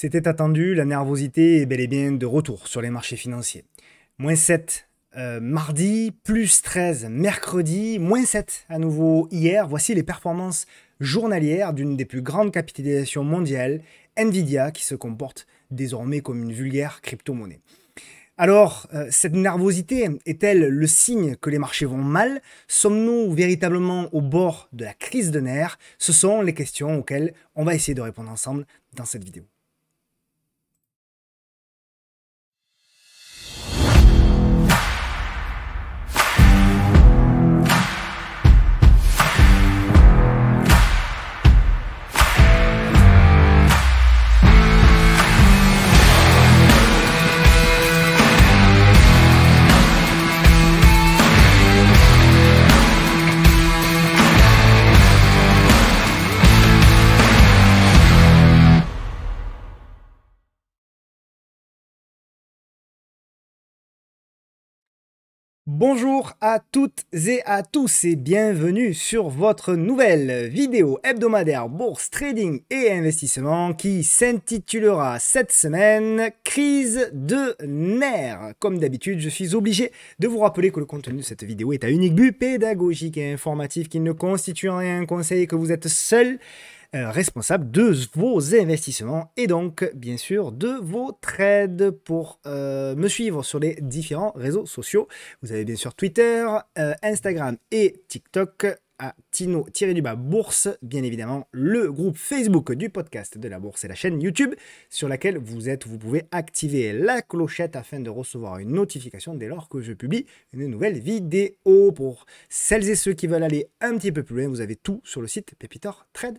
C'était attendu, la nervosité est bel et bien de retour sur les marchés financiers. Moins 7 euh, mardi, plus 13 mercredi, moins 7 à nouveau hier. Voici les performances journalières d'une des plus grandes capitalisations mondiales, Nvidia, qui se comporte désormais comme une vulgaire crypto-monnaie. Alors, euh, cette nervosité est-elle le signe que les marchés vont mal Sommes-nous véritablement au bord de la crise de nerfs Ce sont les questions auxquelles on va essayer de répondre ensemble dans cette vidéo. Bonjour à toutes et à tous et bienvenue sur votre nouvelle vidéo hebdomadaire bourse trading et investissement qui s'intitulera cette semaine crise de nerfs. Comme d'habitude, je suis obligé de vous rappeler que le contenu de cette vidéo est à unique but pédagogique et informatif qui ne constitue en rien un conseil que vous êtes seul euh, responsable de vos investissements et donc bien sûr de vos trades. Pour euh, me suivre sur les différents réseaux sociaux, vous avez bien sûr Twitter, euh, Instagram et TikTok à tino Bourse, bien évidemment, le groupe Facebook du podcast de la Bourse et la chaîne YouTube sur laquelle vous êtes. Vous pouvez activer la clochette afin de recevoir une notification dès lors que je publie une nouvelle vidéo. Pour celles et ceux qui veulent aller un petit peu plus loin, vous avez tout sur le site Trade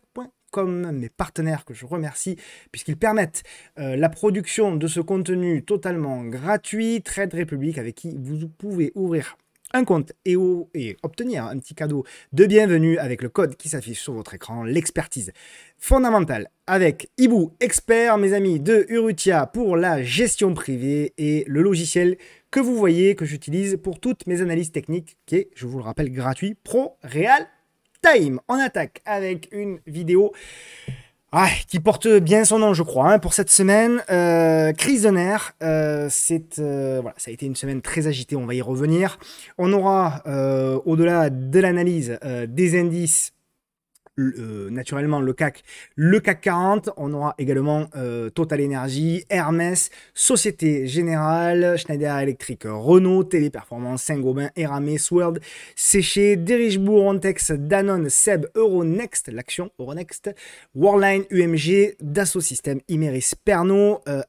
comme mes partenaires que je remercie puisqu'ils permettent euh, la production de ce contenu totalement gratuit, Trade Republic avec qui vous pouvez ouvrir un compte et, et, obtenir un petit cadeau de bienvenue avec le code qui s'affiche sur votre écran, l'expertise fondamentale avec Ibu Expert, mes amis de Urutia pour la gestion privée et le logiciel que vous voyez que j'utilise pour toutes mes analyses techniques qui est, je vous le rappelle, gratuit, Pro réel. Time. en attaque avec une vidéo qui porte bien son nom, je crois, hein, pour cette semaine. Euh, crise euh, c'est, euh, ça a été une semaine très agitée, on va y revenir. On aura, euh, au-delà de l'analyse des indices euh, naturellement le CAC, le CAC 40. On aura également euh, Total Energy, Hermès, Société Générale, Schneider Electric, Renault, Téléperformance, Saint-Gobain, Eramé, Sword, Séché, Derichebourg, Rontex, Danone, Seb, Euronext, l'action Euronext, Warline UMG, Dassault Systèmes, Imeris, Pernod, euh,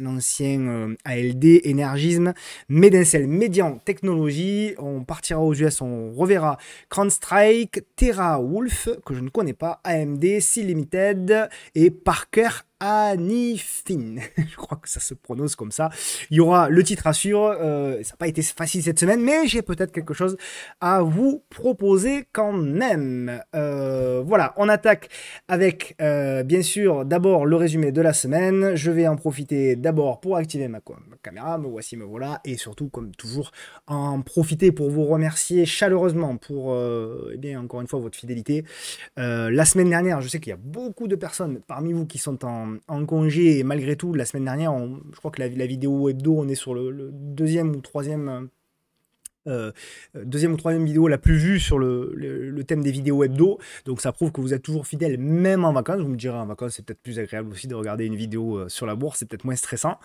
l'ancien ALD, Energisme, Medincel, Median Technologies. On partira aux US, on reverra grand Terra Wolf, que je ne connais pas, AMD, C-Limited et Parker Anifine, Je crois que ça se prononce comme ça. Il y aura le titre à suivre. Euh, ça n'a pas été facile cette semaine, mais j'ai peut-être quelque chose à vous proposer quand même. Euh, voilà, on attaque avec, euh, bien sûr, d'abord le résumé de la semaine. Je vais en profiter d'abord pour activer ma, caméra. Me voici, me voilà. Et surtout, comme toujours, en profiter pour vous remercier chaleureusement pour, eh bien, encore une fois, votre fidélité. la semaine dernière, je sais qu'il y a beaucoup de personnes parmi vous qui sont en en, congé et malgré tout, la semaine dernière, je crois que la, la, vidéo hebdo, on est sur le, deuxième ou troisième. Euh, euh, deuxième ou troisième vidéo la plus vue sur le, le, thème des vidéos hebdo. Donc ça prouve que vous êtes toujours fidèle, même en vacances. Vous me direz, en vacances, c'est peut-être plus agréable aussi de regarder une vidéo euh, sur la bourse, c'est peut-être moins stressant.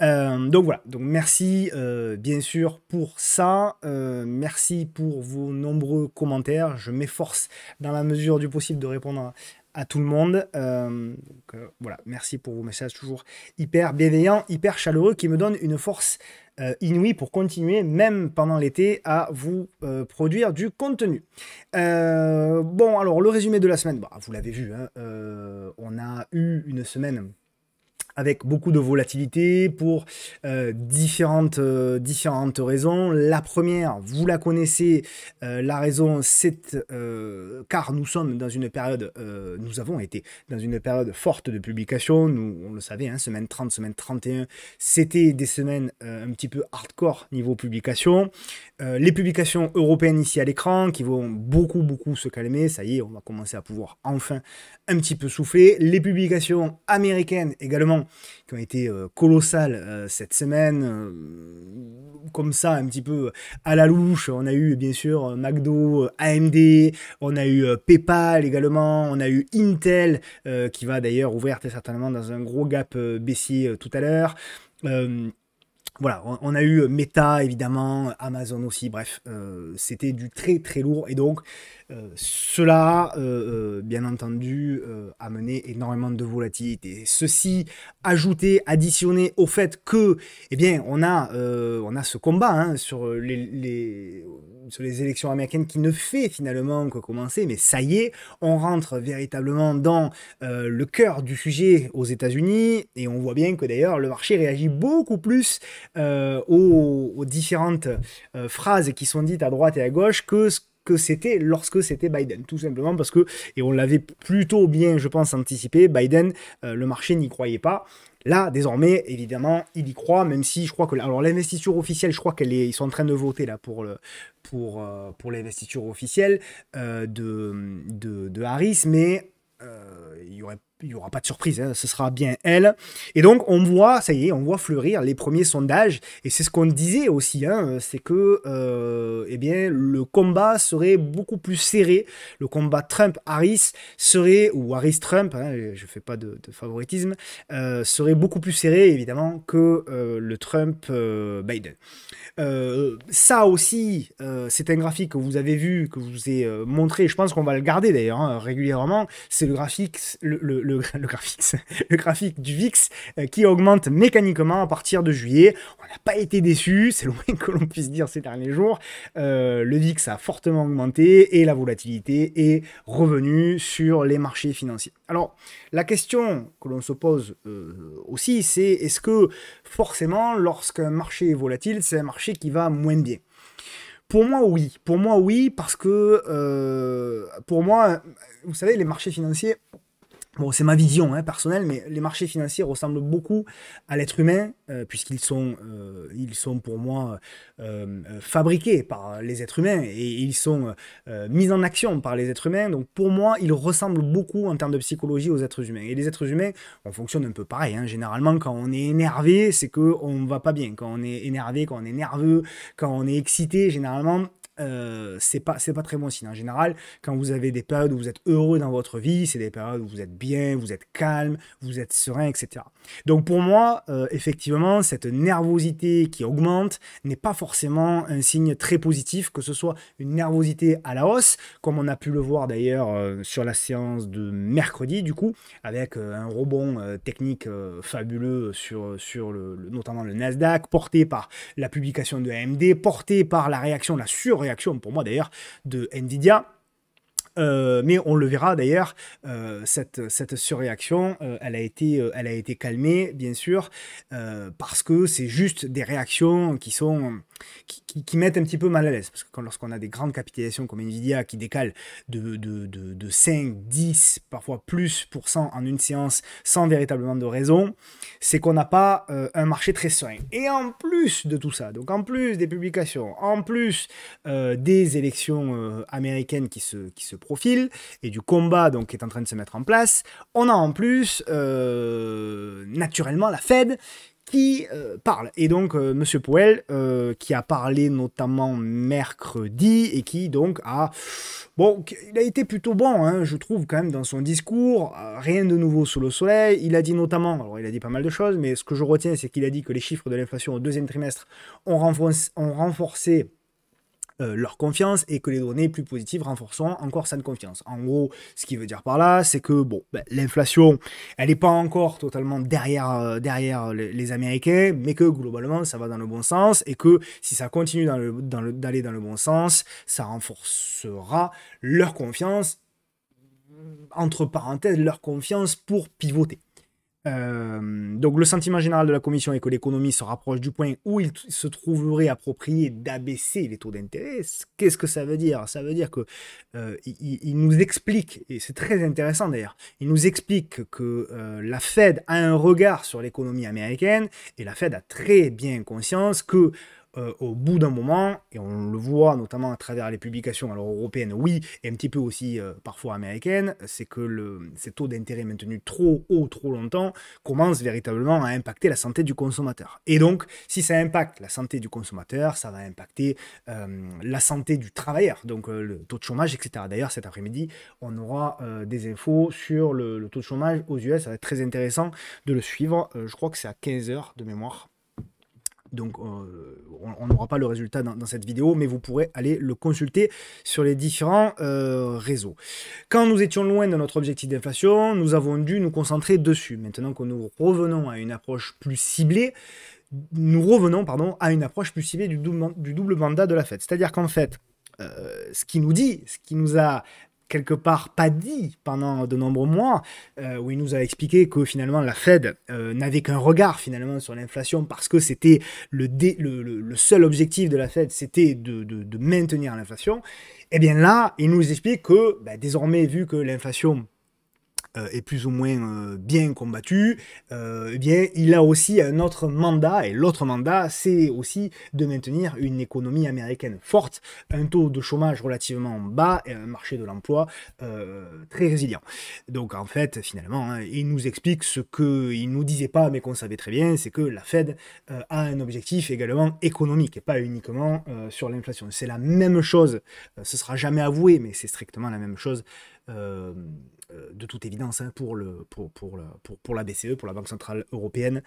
donc voilà, donc merci bien sûr pour ça. merci pour vos nombreux commentaires. Je m'efforce dans la mesure du possible de répondre à à tout le monde. Euh, euh, voilà, merci pour vos messages toujours hyper bienveillants, hyper chaleureux, qui me donnent une force euh, inouïe pour continuer, même pendant l'été, à vous produire du contenu. bon, alors le résumé de la semaine, bah, vous l'avez vu, hein, on a eu une semaine avec beaucoup de volatilité pour euh, différentes, euh, différentes raisons. La première, vous la connaissez, euh, la raison c'est car nous sommes dans une période, nous avons été dans une période forte de publication, nous, on le savait, hein, semaine 30, semaine 31, c'était des semaines un petit peu hardcore niveau publication. les publications européennes ici à l'écran qui vont beaucoup beaucoup se calmer, ça y est, on va commencer à pouvoir enfin un petit peu souffler. Les publications américaines également qui ont été euh, colossales euh, cette semaine. Euh, comme ça, un petit peu à la louche, on a eu bien sûr McDo, AMD, on a eu PayPal également, on a eu Intel qui va d'ailleurs ouvrir très certainement dans un gros gap baissier tout à l'heure voilà, on, a eu euh, Meta évidemment, Amazon aussi, bref, euh, c'était du très très lourd. Et donc, euh, cela, bien entendu, a mené énormément de volatilité. Ceci ajouté, additionné au fait que, eh bien, on a, on a ce combat hein, sur, les, les, sur les élections américaines qui ne fait finalement que commencer, mais ça y est, on rentre véritablement dans le cœur du sujet aux États-Unis et on voit bien que d'ailleurs le marché réagit beaucoup plus euh, aux, différentes euh, phrases qui sont dites à droite et à gauche que ce que c'était lorsque c'était Biden, tout simplement parce que, et on l'avait plutôt bien, je pense, anticipé, Biden, euh, le marché n'y croyait pas. Là, désormais, évidemment, il y croit, même si je crois que... Alors, l'investiture officielle, je crois qu'elle est... Ils sont en train de voter, là, pour, le, pour, pour l'investiture officielle de, de, de, Harris, mais il y aurait il n'y aura pas de surprise, hein, ce sera bien elle. Et donc on voit, ça y est, on voit fleurir les premiers sondages, et c'est ce qu'on disait aussi, hein, c'est que euh, eh bien, le combat serait beaucoup plus serré, le combat Trump-Harris serait, ou Harris-Trump, hein, je ne fais pas de, favoritisme, euh, serait beaucoup plus serré évidemment que euh, le Trump-Biden. ça aussi, c'est un graphique que vous avez vu, que je vous ai montré, je pense qu'on va le garder d'ailleurs régulièrement, c'est le graphique, le le, graphique du VIX euh, qui augmente mécaniquement à partir de juillet. On n'a pas été déçus, c'est loin que l'on puisse dire ces derniers jours. Euh, le VIX a fortement augmenté et la volatilité est revenue sur les marchés financiers. Alors, la question que l'on se pose euh, aussi, c'est est-ce que forcément, lorsqu'un marché est volatile, c'est un marché qui va moins bien pour moi, oui. Pour moi, oui, parce que pour moi, vous savez, les marchés financiers, Bon, c'est ma vision hein, personnelle, mais les marchés financiers ressemblent beaucoup à l'être humain, euh, puisqu'ils sont, euh, ils sont pour moi euh, fabriqués par les êtres humains et ils sont mis en action par les êtres humains. Donc pour moi, ils ressemblent beaucoup en termes de psychologie aux êtres humains. Et les êtres humains, on fonctionne un peu pareil. Hein. Généralement, quand on est énervé, c'est qu'on ne va pas bien. Quand on est énervé, quand on est nerveux, quand on est excité, généralement, euh, c'est pas c'est pas très bon signe. En général, quand vous avez des périodes où vous êtes heureux dans votre vie, c'est des périodes où vous êtes bien, vous êtes calme, vous êtes serein, etc. Donc pour moi, euh, effectivement, cette nervosité qui augmente n'est pas forcément un signe très positif, que ce soit une nervosité à la hausse, comme on a pu le voir d'ailleurs euh, sur la séance de mercredi, du coup, avec un rebond technique fabuleux sur, sur notamment le Nasdaq, porté par la publication de AMD, porté par la réaction, la surréaction réaction pour moi d'ailleurs de Nvidia. Euh, mais on le verra d'ailleurs, euh, cette, cette, surréaction, euh, elle, a été, elle a été calmée, bien sûr, parce que c'est juste des réactions qui sont qui, mettent un petit peu mal à l'aise. Parce que quand, lorsqu'on a des grandes capitalisations comme Nvidia qui décalent de, 5, 10, parfois plus pour cent en une séance sans véritablement de raison, c'est qu'on n'a pas euh, un marché très sain. Et en plus de tout ça, donc en plus des publications, en plus euh, des élections euh, américaines qui se, qui se profilent et du combat donc, qui est en train de se mettre en place, on a en plus naturellement la Fed qui euh, parle. Et donc, M. Euh, Monsieur Powell, euh, qui a parlé notamment mercredi, et qui donc a... Bon, il a été plutôt bon, hein, je trouve, quand même, dans son discours. Rien de nouveau sous le soleil. Il a dit notamment, alors il a dit pas mal de choses, mais ce que je retiens, c'est qu'il a dit que les chiffres de l'inflation au deuxième trimestre ont renforcé euh, leur confiance et que les données plus positives renforceront encore cette confiance. En gros, ce qui veut dire par là, c'est que bon, ben, l'inflation, elle n'est pas encore totalement derrière, euh, derrière les, Américains, mais que globalement, ça va dans le bon sens et que si ça continue d'aller dans dans le bon sens, ça renforcera leur confiance, entre parenthèses, leur confiance pour pivoter. Euh, donc le sentiment général de la Commission est que l'économie se rapproche du point où il se trouverait approprié d'abaisser les taux d'intérêt. Qu'est-ce que ça veut dire Ça veut dire que euh, il, nous explique, et c'est très intéressant d'ailleurs, il nous explique que euh, la Fed a un regard sur l'économie américaine et la Fed a très bien conscience que euh, au bout d'un moment, et on le voit notamment à travers les publications alors européennes, oui, et un petit peu aussi euh, parfois américaines, c'est que le, ces taux d'intérêt maintenus trop haut, trop longtemps, commencent véritablement à impacter la santé du consommateur. Et donc, si ça impacte la santé du consommateur, ça va impacter euh, la santé du travailleur, donc le taux de chômage, etc. D'ailleurs, cet après-midi, on aura des infos sur le, taux de chômage aux US, ça va être très intéressant de le suivre. je crois que c'est à 15h de mémoire. Donc euh, on n'aura pas le résultat dans, cette vidéo, mais vous pourrez aller le consulter sur les différents euh, réseaux. Quand nous étions loin de notre objectif d'inflation, nous avons dû nous concentrer dessus. Maintenant que nous revenons à une approche plus ciblée, nous revenons pardon, à une approche plus ciblée du double, mandat de la Fed. C'est-à-dire qu'en fait, euh, ce qui nous dit, ce qui nous a quelque part pas dit pendant de nombreux mois, euh, où il nous a expliqué que finalement la Fed euh, n'avait qu'un regard finalement sur l'inflation parce que c'était le, seul objectif de la Fed, c'était de, maintenir l'inflation. Et eh bien là, il nous explique que bah, désormais, vu que l'inflation euh, est plus ou moins euh, bien combattu, euh, eh bien, il a aussi un autre mandat, et l'autre mandat, c'est aussi de maintenir une économie américaine forte, un taux de chômage relativement bas et un marché de l'emploi très résilient. Donc, en fait, finalement, hein, il nous explique ce qu'il ne nous disait pas, mais qu'on savait très bien, c'est que la Fed a un objectif également économique, et pas uniquement sur l'inflation. C'est la même chose, ce sera jamais avoué, mais c'est strictement la même chose euh, euh, de toute évidence, hein, pour, la, BCE, pour la Banque Centrale Européenne,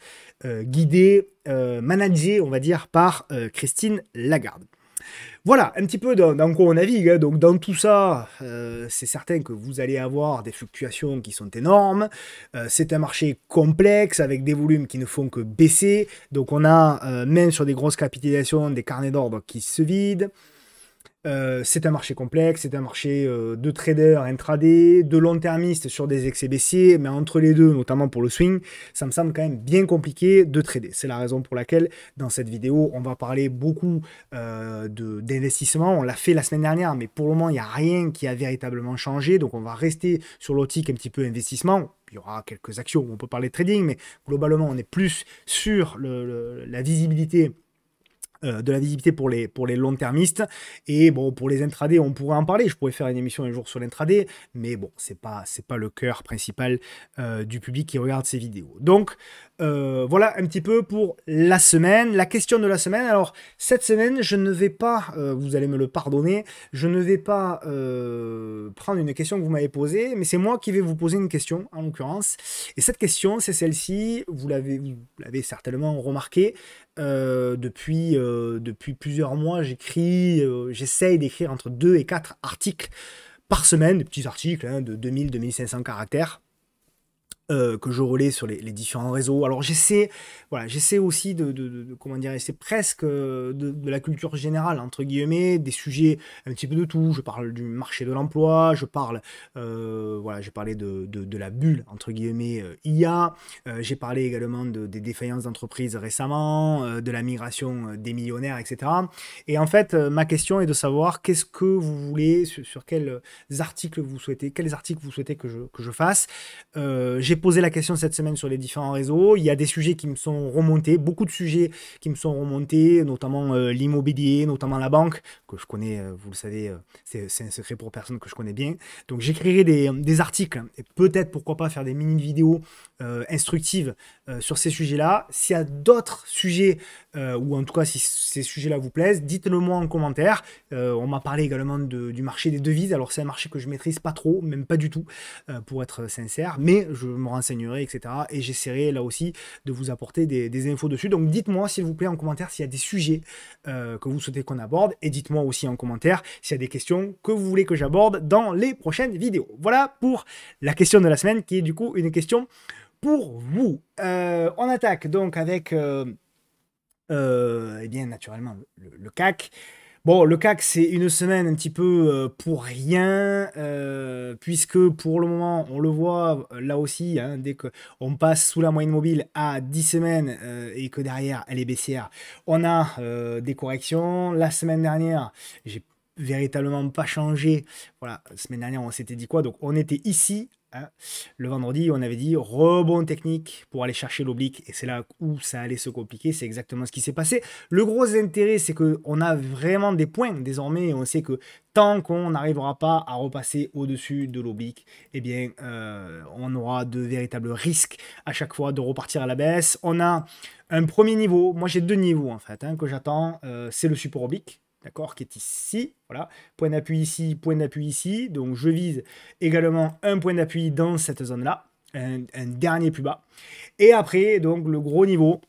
euh, guidée, managée, on va dire, par Christine Lagarde. Voilà, un petit peu dans, quoi on navigue. Hein. Donc dans tout ça, c'est certain que vous allez avoir des fluctuations qui sont énormes. c'est un marché complexe avec des volumes qui ne font que baisser. Donc on a même sur des grosses capitalisations des carnets d'ordre qui se vident. Euh, c'est un marché complexe, c'est un marché euh, de traders intraday, de long-termistes sur des excès baissiers, mais entre les deux, notamment pour le swing, ça me semble quand même bien compliqué de trader. C'est la raison pour laquelle dans cette vidéo, on va parler beaucoup euh, d'investissement. On l'a fait la semaine dernière, mais pour le moment, il n'y a rien qui a véritablement changé, donc on va rester sur l'optique un petit peu investissement il y aura quelques actions où on peut parler de trading, mais globalement, on est plus sur la visibilité euh, de la visibilité pour les, pour les long-termistes. Et bon, pour les intradés, on pourrait en parler. Je pourrais faire une émission un jour sur l'intraday, mais bon, c'est pas, c'est pas le cœur principal euh, du public qui regarde ces vidéos. Donc, euh, voilà un petit peu pour la semaine, la question de la semaine. Alors cette semaine, je ne vais pas, euh, vous allez me le pardonner, je ne vais pas euh, prendre une question que vous m'avez posée, mais c'est moi qui vais vous poser une question en l'occurrence. Et cette question, c'est celle-ci. Vous l'avez, certainement remarqué depuis depuis plusieurs mois. J'écris, j'essaye d'écrire entre 2 et 4 articles par semaine, des petits articles hein, de 2000-2500 caractères euh, que je relais sur les, différents réseaux. Alors j'essaie, voilà, j'essaie aussi de, comment dire, c'est presque euh, de, la culture générale entre guillemets, des sujets un petit peu de tout. Je parle du marché de l'emploi, je parle, euh, voilà, j'ai parlé de, la bulle entre guillemets IA. j'ai parlé également des défaillances d'entreprises récemment, de la migration des millionnaires, etc. Et en fait, ma question est de savoir qu'est-ce que vous voulez, sur, quels articles vous souhaitez, quels articles vous souhaitez que je, que je fasse. j'ai j'ai posé la question cette semaine sur les différents réseaux. Il y a des sujets qui me sont remontés, beaucoup de sujets qui me sont remontés, notamment euh, l'immobilier, notamment la banque, que je connais, euh, vous le savez, euh, c'est un secret pour personne que je connais bien. Donc j'écrirai des, articles, et peut-être pourquoi pas faire des mini-vidéos instructives sur ces sujets-là. S'il y a d'autres sujets, ou en tout cas si ces sujets-là vous plaisent, dites-le moi en commentaire. on m'a parlé également de, du marché des devises. Alors c'est un marché que je maîtrise pas trop, même pas du tout, pour être sincère, mais je me renseignerai, etc. Et j'essaierai là aussi de vous apporter des, infos dessus. Donc dites-moi s'il vous plaît en commentaire s'il y a des sujets euh, que vous souhaitez qu'on aborde. Et dites-moi aussi en commentaire s'il y a des questions que vous voulez que j'aborde dans les prochaines vidéos. Voilà pour la question de la semaine qui est du coup une question pour vous. Euh, on attaque donc avec... et euh, eh bien, naturellement, le CAC. Bon, le CAC, c'est une semaine un petit peu euh, pour rien, euh, puisque pour le moment, on le voit euh, là aussi, hein, dès qu'on passe sous la moyenne mobile à 10 semaines et que derrière, elle est baissière, on a des corrections. La semaine dernière, j'ai véritablement pas changé. Voilà, la semaine dernière, on s'était dit quoi Donc, on était ici Hein. Le vendredi, on avait dit rebond technique pour aller chercher l'oblique, et c'est là où ça allait se compliquer, c'est exactement ce qui s'est passé. Le gros intérêt, c'est qu'on a vraiment des points désormais, on sait que tant qu'on n'arrivera pas à repasser au-dessus de l'oblique, eh bien, euh, on aura de véritables risques à chaque fois de repartir à la baisse. On a un premier niveau, moi j'ai deux niveaux en fait, hein, que j'attends, euh, c'est le support oblique, d'accord, qui est ici, voilà, point d'appui ici, point d'appui ici, donc je vise également un point d'appui dans cette zone-là, un, dernier plus bas, et après, donc, le gros niveau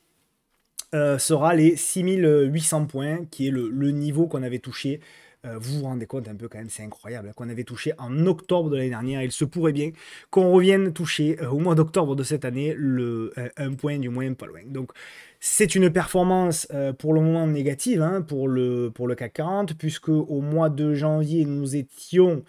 euh, sera les 6800 points, qui est le niveau qu'on avait touché euh, vous vous rendez compte un peu quand même, c'est incroyable, qu'on avait touché en octobre de l'année dernière. Il se pourrait bien qu'on revienne toucher euh, au mois d'octobre de cette année le, euh, un point du moyen pas loin. Donc c'est une performance pour le moment négative hein, pour, le, pour le CAC 40, puisque au mois de janvier, nous étions...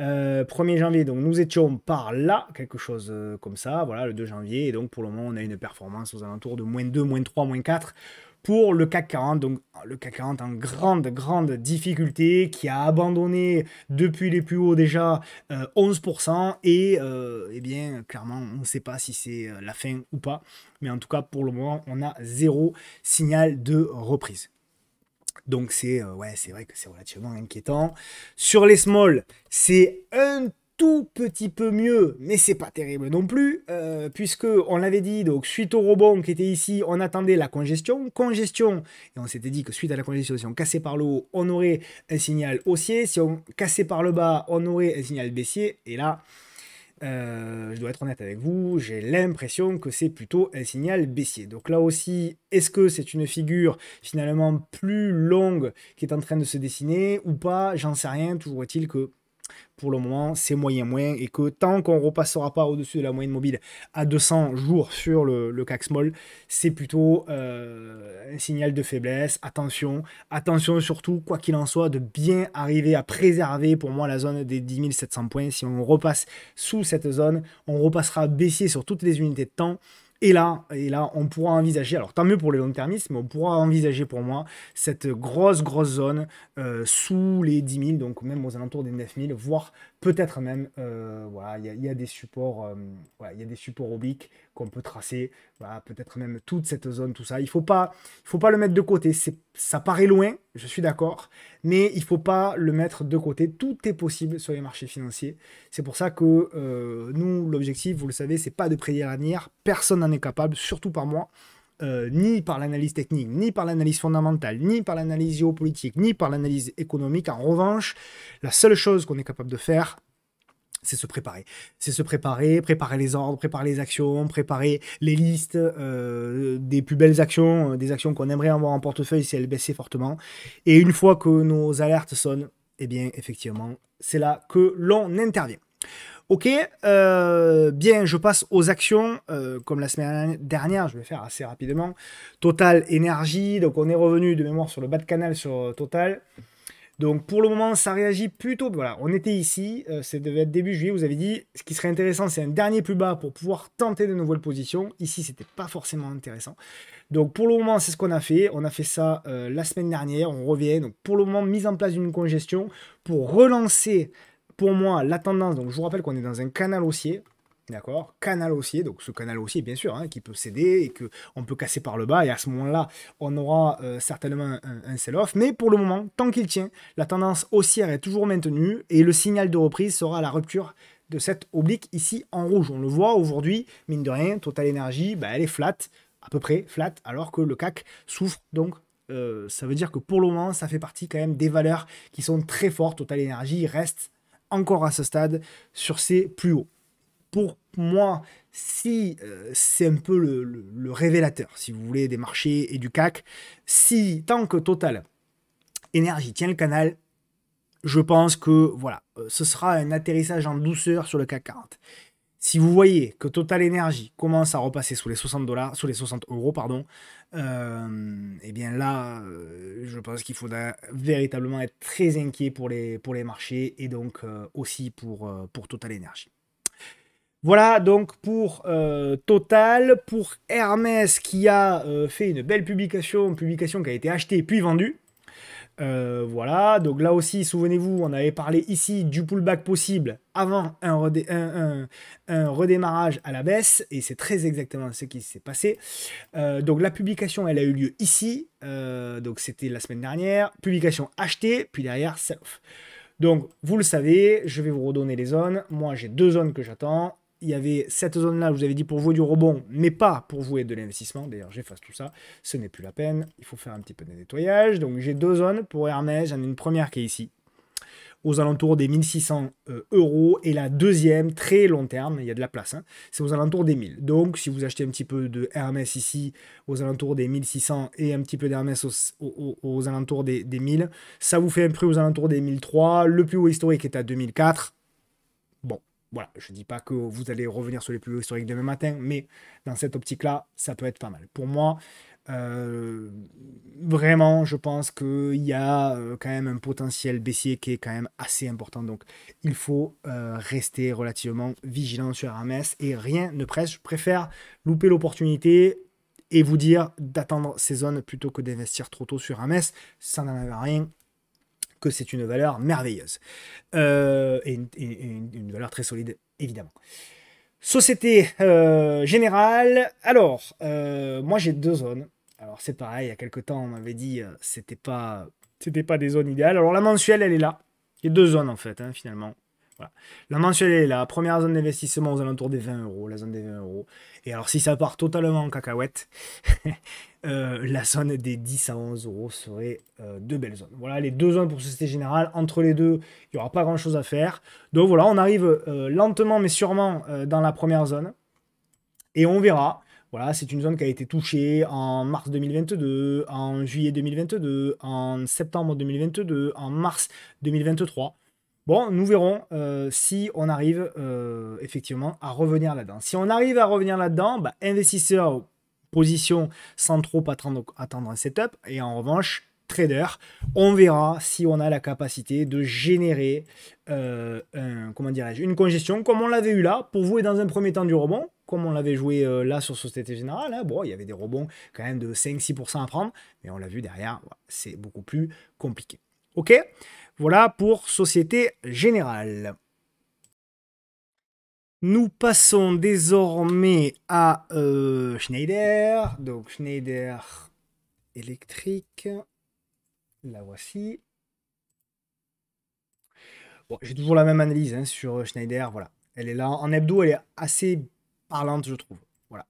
1er janvier, donc nous étions par là, quelque chose comme ça, voilà, le 2 janvier, et donc pour le moment on a une performance aux alentours de moins 2, moins 3, moins 4 pour le CAC 40. Donc le CAC 40 en grande, grande difficulté, qui a abandonné depuis les plus hauts déjà 11%. Euh, Et euh, eh bien, clairement, on ne sait pas si c'est euh, la fin ou pas. Mais en tout cas, pour le moment, on a zéro signal de reprise. Donc c'est ouais, c'est vrai que c'est relativement inquiétant. Sur les small, c'est un tout petit peu mieux, mais c'est pas terrible non plus, euh, puisque on l'avait dit, donc suite au rebond qui était ici, on attendait la congestion, congestion, et on s'était dit que suite à la congestion, si on cassait par le haut, on aurait un signal haussier, si on cassait par le bas, on aurait un signal baissier, et là, euh, je dois être honnête avec vous, j'ai l'impression que c'est plutôt un signal baissier. Donc là aussi, est-ce que c'est une figure finalement plus longue qui est en train de se dessiner ou pas J'en sais rien, toujours est-il que pour le moment, c'est moyen-moyen et que tant qu'on repassera pas au-dessus de la moyenne mobile à 200 jours sur le, le CAC Small, c'est plutôt euh, un signal de faiblesse. Attention, attention surtout, quoi qu'il en soit, de bien arriver à préserver pour moi la zone des 10 700 points. Si on repasse sous cette zone, on repassera baissier sur toutes les unités de temps. Et là, et là, on pourra envisager, alors tant mieux pour les long-termistes, mais on pourra envisager pour moi cette grosse, grosse zone euh, sous les 10 000, donc même aux alentours des 9 000, voire Peut-être même, euh, voilà, il y, a des supports, euh, il a des supports obliques qu'on peut tracer. peut-être même toute cette zone, tout ça. Il faut pas, il faut pas le mettre de côté. ça paraît loin, je suis d'accord, mais il faut pas le mettre de côté. Tout est possible sur les marchés financiers. C'est pour ça que euh, nous, l'objectif, vous le savez, c'est pas de prédire l'avenir. Personne n'en est capable, surtout pas moi. Euh, ni par l'analyse technique, ni par l'analyse fondamentale, ni par l'analyse géopolitique, ni par l'analyse économique. En revanche, la seule chose qu'on est capable de faire, c'est se préparer. C'est se préparer, préparer les ordres, préparer les actions, préparer les listes euh, des plus belles actions, euh, des actions qu'on aimerait avoir en portefeuille si elles baissaient fortement. Et une fois que nos alertes sonnent, eh bien, effectivement, c'est là que l'on intervient. Ok, euh, bien, je passe aux actions. Euh, comme la semaine dernière, je vais faire assez rapidement. Total énergie, donc on est revenu de mémoire sur le bas de canal sur euh, Total. Donc pour le moment, ça réagit plutôt. Voilà, on était ici, ça devait être début juillet. Vous avez dit, ce qui serait intéressant, c'est un dernier plus bas pour pouvoir tenter de nouvelles positions. Ici, c'était pas forcément intéressant. Donc pour le moment, c'est ce qu'on a fait. On a fait ça la semaine dernière. On revient. Donc pour le moment, mise en place d'une congestion pour relancer pour moi, la tendance, donc je vous rappelle qu'on est dans un canal haussier, D'accord Canal haussier, donc ce canal haussier, bien sûr, hein, qui peut céder et que on peut casser par le bas. Et à ce moment-là, on aura euh, certainement un, sell-off. Mais pour le moment, tant qu'il tient, la tendance haussière est toujours maintenue et le signal de reprise sera la rupture de cette oblique ici en rouge. On le voit aujourd'hui, mine de rien, Total Energy, bah, elle est flat, à peu près flat, alors que le CAC souffre donc euh, ça veut dire que pour le moment, ça fait partie quand même des valeurs qui sont très fortes. Total Energy reste encore à ce stade sur ses plus hauts. Pour moi, si euh, c'est un peu le, révélateur, si vous voulez, des marchés et du CAC, si tant que Total Énergie tient le canal, je pense que voilà, euh, ce sera un atterrissage en douceur sur le CAC 40. Si vous voyez que Total Energy commence à repasser sous les 60 dollars, les euros, pardon, et euh, eh bien là, euh, je pense qu'il faudra véritablement être très inquiet pour les, pour les marchés et donc euh, aussi pour, pour Total Energy. Voilà donc pour Total, pour Hermès qui a fait une belle publication, une publication qui a été achetée puis vendue. Euh, voilà, donc là aussi, souvenez-vous, on avait parlé ici du pullback possible avant un, redémarrage à la baisse, et c'est très exactement ce qui s'est passé. Euh, donc la publication, elle a eu lieu ici, euh, donc c'était la semaine dernière, publication achetée, puis derrière, self Donc vous le savez, je vais vous redonner les zones, moi j'ai deux zones que j'attends, il y avait cette zone-là, je vous avais dit, pour vous du rebond, mais pas pour vous et de l'investissement. D'ailleurs, j'efface tout ça. Ce n'est plus la peine. Il faut faire un petit peu de nettoyage. Donc, j'ai deux zones pour Hermès. J'en ai une première qui est ici, aux alentours des 1600 euh, euros. Et la deuxième, très long terme, il y a de la place, hein, c'est aux alentours des 1000. Donc, si vous achetez un petit peu de Hermès ici, aux alentours des 1600 et un petit peu d'Hermès aux, alentours des, des 1000, ça vous fait un prix aux alentours des 1003. Le plus haut historique est à 2004 voilà, je ne dis pas que vous allez revenir sur les plus hauts historiques demain matin, mais dans cette optique-là, ça peut être pas mal. Pour moi, euh, vraiment, je pense qu'il y a euh, quand même un potentiel baissier qui est quand même assez important. Donc, il faut euh, rester relativement vigilant sur RMS et rien ne presse. Je préfère louper l'opportunité et vous dire d'attendre ces zones plutôt que d'investir trop tôt sur RMS. Ça n'en a rien que c'est une valeur merveilleuse. Euh, et, une, valeur très solide, évidemment. Société euh, générale. Alors, euh, moi j'ai deux zones. Alors c'est pareil, il y a quelques temps on m'avait dit c'était pas c'était pas des zones idéales. Alors la mensuelle elle est là. Il y a deux zones en fait hein, finalement. La mensuelle est la Première zone d'investissement aux alentours des 20 euros. La zone des 20 euros. Et alors, si ça part totalement en cacahuète, euh, la zone des 10 à 11 euros serait euh, de belles zones. Voilà les deux zones pour Société Générale. Entre les deux, il n'y aura pas grand chose à faire. Donc voilà, on arrive euh, lentement mais sûrement dans la première zone. Et on verra. Voilà, c'est une zone qui a été touchée en mars 2022, en juillet 2022, en septembre 2022, en mars 2023. Bon, nous verrons euh, si on arrive euh, effectivement à revenir là-dedans. Si on arrive à revenir là-dedans, bah, investisseur position sans trop attendre, attendre un setup. Et en revanche, trader, on verra si on a la capacité de générer euh, comment une congestion comme on l'avait eu là pour vous et dans un premier temps du rebond, comme on l'avait joué là sur Société Générale. Hein. Bon, il y avait des rebonds quand même de 5-6% à prendre, mais on l'a vu derrière, c'est beaucoup plus compliqué. Ok voilà pour Société Générale. Nous passons désormais à euh, Schneider. Donc Schneider électrique. La voici. J'ai toujours la même analyse hein, sur Schneider. Voilà. Elle est là. En hebdo, elle est assez parlante, je trouve. Voilà.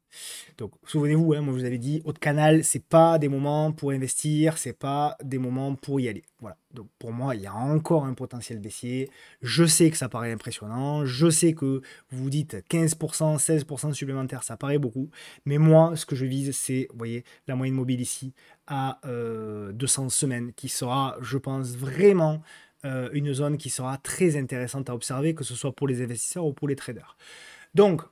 Donc, souvenez-vous, hein, moi, je vous avais dit, haut canal, c'est pas des moments pour investir, c'est pas des moments pour y aller. Voilà. Donc, pour moi, il y a encore un potentiel baissier. Je sais que ça paraît impressionnant. Je sais que vous vous dites 15%, 16% supplémentaires ça paraît beaucoup. Mais moi, ce que je vise, c'est, vous voyez, la moyenne mobile ici à 200 euh, semaines, qui sera, je pense, vraiment euh, une zone qui sera très intéressante à observer, que ce soit pour les investisseurs ou pour les traders. Donc,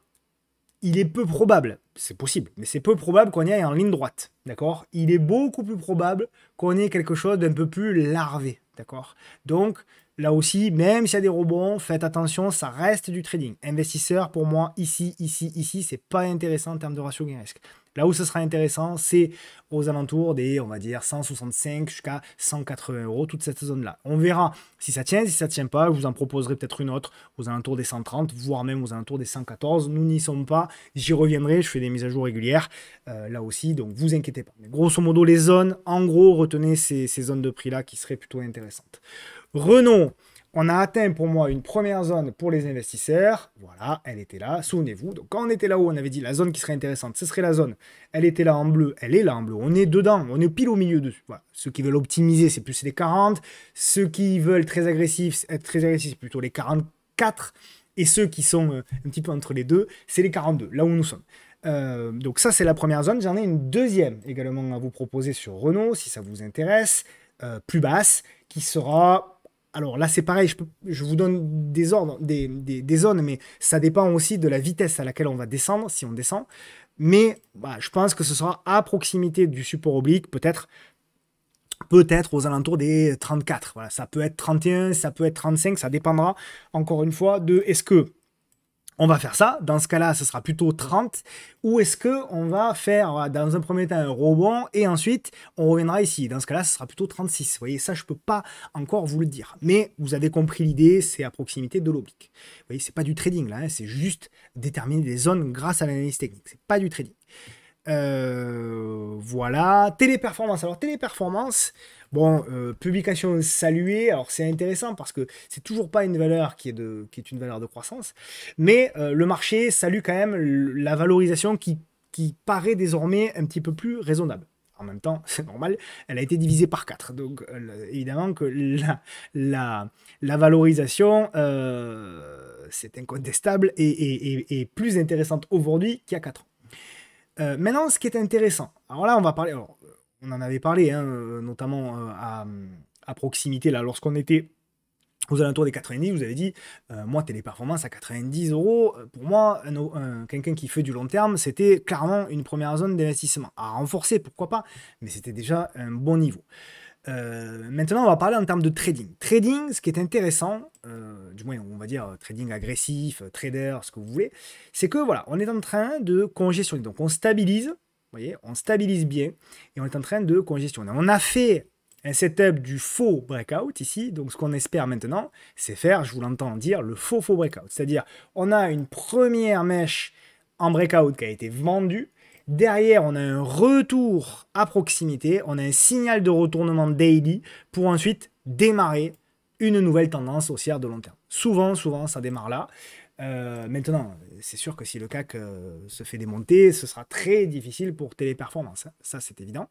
il est peu probable, c'est possible, mais c'est peu probable qu'on y ait en ligne droite, d'accord Il est beaucoup plus probable qu'on ait quelque chose d'un peu plus larvé, d'accord Donc, Là aussi, même s'il y a des rebonds, faites attention, ça reste du trading. Investisseur, pour moi, ici, ici, ici, c'est pas intéressant en termes de ratio gain-risque. Là où ce sera intéressant, c'est aux alentours des, on va dire, 165 jusqu'à 180 euros, toute cette zone-là. On verra si ça tient, si ça tient pas. Je vous en proposerai peut-être une autre aux alentours des 130, voire même aux alentours des 114. Nous n'y sommes pas. J'y reviendrai. Je fais des mises à jour régulières euh, là aussi, donc vous inquiétez pas. grosso modo, les zones, en gros, retenez ces zones de prix-là qui seraient plutôt intéressantes. Renault, on a atteint pour moi une première zone pour les investisseurs. Voilà, elle était là, souvenez-vous. quand on était là-haut, on avait dit la zone qui serait intéressante, ce serait la zone. Elle était là en bleu, elle est là en bleu. On est dedans, on est pile au milieu dessus. Voilà. Ceux qui veulent optimiser, c'est plus les 40. Ceux qui veulent très agressifs, être très agressifs, c'est plutôt les 44. Et ceux qui sont euh, un petit peu entre les deux, c'est les 42, là où nous sommes. Euh, donc ça, c'est la première zone. J'en ai une deuxième également à vous proposer sur Renault, si ça vous intéresse, euh, plus basse, qui sera alors là, c'est pareil, je, vous donne des ordres, des, zones, mais ça dépend aussi de la vitesse à laquelle on va descendre, si on descend. Mais bah, je pense que ce sera à proximité du support oblique, peut-être peut-être aux alentours des 34. Voilà, ça peut être 31, ça peut être 35, ça dépendra encore une fois de est-ce que on va faire ça. Dans ce cas-là, ce sera plutôt 30. Ou est-ce que on va faire euh, dans un premier temps un rebond et ensuite on reviendra ici. Dans ce cas-là, ce sera plutôt 36. Vous voyez, ça je ne peux pas encore vous le dire. Mais vous avez compris l'idée, c'est à proximité de l'oblique. Vous voyez, c'est pas du trading là, hein. c'est juste déterminer des zones grâce à l'analyse technique. C'est pas du trading. Euh, voilà, téléperformance. Alors téléperformance, Bon, euh, publication saluée, alors c'est intéressant parce que c'est toujours pas une valeur qui est, de, qui est une valeur de croissance, mais euh, le marché salue quand même la valorisation qui, paraît désormais un petit peu plus raisonnable en même temps, c'est normal, elle a été divisée par 4. Donc euh, évidemment que la, la, valorisation, c'est incontestable et, plus intéressante aujourd'hui qu'il y a 4 ans. maintenant, ce qui est intéressant, alors là, on va parler, on en avait parlé, hein, euh, notamment euh, à, proximité, là, lorsqu'on était aux alentours des 90, vous avez dit, euh, moi, téléperformance à 90 euros, pour moi, quelqu'un qui fait du long terme, c'était clairement une première zone d'investissement. À renforcer, pourquoi pas, mais c'était déjà un bon niveau. maintenant, on va parler en termes de trading. Trading, ce qui est intéressant, du moins, on va dire trading agressif, trader, ce que vous voulez, c'est que voilà, on est en train de congestionner. Donc, on stabilise voyez, on stabilise bien et on est en train de congestionner. On a fait un setup du faux breakout ici. Donc, ce qu'on espère maintenant, c'est faire, je vous l'entends dire, le faux faux breakout. C'est-à-dire, on a une première mèche en breakout qui a été vendue. Derrière, on a un retour à proximité. On a un signal de retournement daily pour ensuite démarrer une nouvelle tendance haussière de long terme. Souvent, souvent, ça démarre là. Euh, maintenant, c'est sûr que si le CAC euh, se fait démonter, ce sera très difficile pour Téléperformance. Hein. Ça, c'est évident.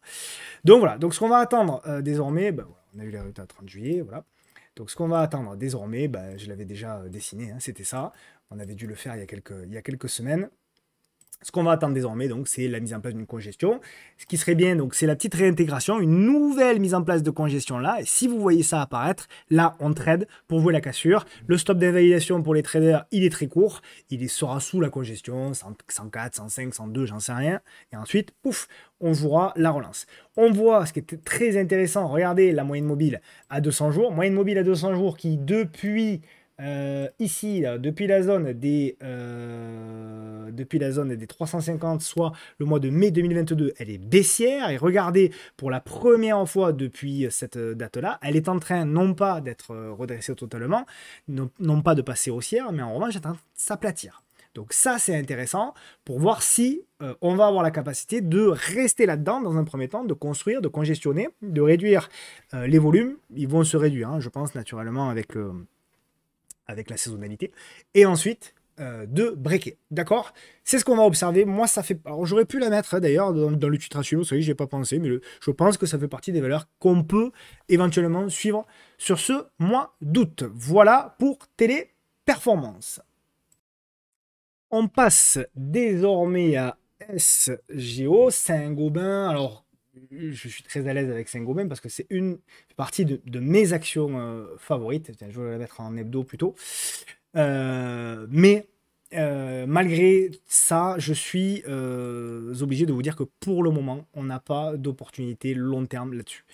Donc voilà, donc ce qu'on va attendre euh, désormais, bah, on a eu les résultats le 30 juillet, voilà. Donc ce qu'on va attendre désormais, bah, je l'avais déjà dessiné, hein, c'était ça. On avait dû le faire il y a quelques, il y a quelques semaines. Ce qu'on va attendre désormais, donc, c'est la mise en place d'une congestion. Ce qui serait bien, donc, c'est la petite réintégration, une nouvelle mise en place de congestion là. Et si vous voyez ça apparaître, là, on trade pour vous la cassure. Le stop d'invalidation pour les traders, il est très court. Il sera sous la congestion, 104, 105, 102, j'en sais rien. Et ensuite, pouf, on jouera la relance. On voit ce qui est très intéressant, regardez la moyenne mobile à 200 jours. Moyenne mobile à 200 jours qui, depuis euh, ici, depuis la zone des euh, depuis la zone des 350, soit le mois de mai 2022, elle est baissière. Et regardez, pour la première fois depuis cette date-là, elle est en train non pas d'être euh, redressée totalement, non, pas de passer haussière, mais en revanche, elle est en train de s'aplatir. Donc ça, c'est intéressant pour voir si on va avoir la capacité de rester là-dedans dans un premier temps, de construire, de congestionner, de réduire les volumes. Ils vont se réduire, hein, je pense, naturellement, avec avec la saisonnalité, et ensuite euh, de breaker. D'accord C'est ce qu'on va observer. Moi, ça fait. Alors, j'aurais pu la mettre hein, d'ailleurs dans, le titre ratio, ça y est, pas pensé, mais je pense que ça fait partie des valeurs qu'on peut éventuellement suivre sur ce mois d'août. Voilà pour télé performance. On passe désormais à SGO, Saint-Gobain. Alors, je suis très à l'aise avec Saint-Gobain parce que c'est une partie de, mes actions euh, favorites. Je vais la mettre en hebdo plutôt. Euh, mais euh, malgré ça, je suis obligé de vous dire que pour le moment, on n'a pas d'opportunité long terme là-dessus.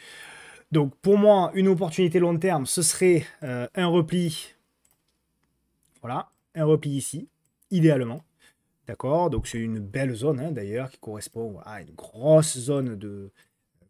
Donc pour moi, une opportunité long terme, ce serait un repli. Voilà, un repli ici, idéalement. D'accord Donc c'est une belle zone hein, d'ailleurs qui correspond à une grosse zone de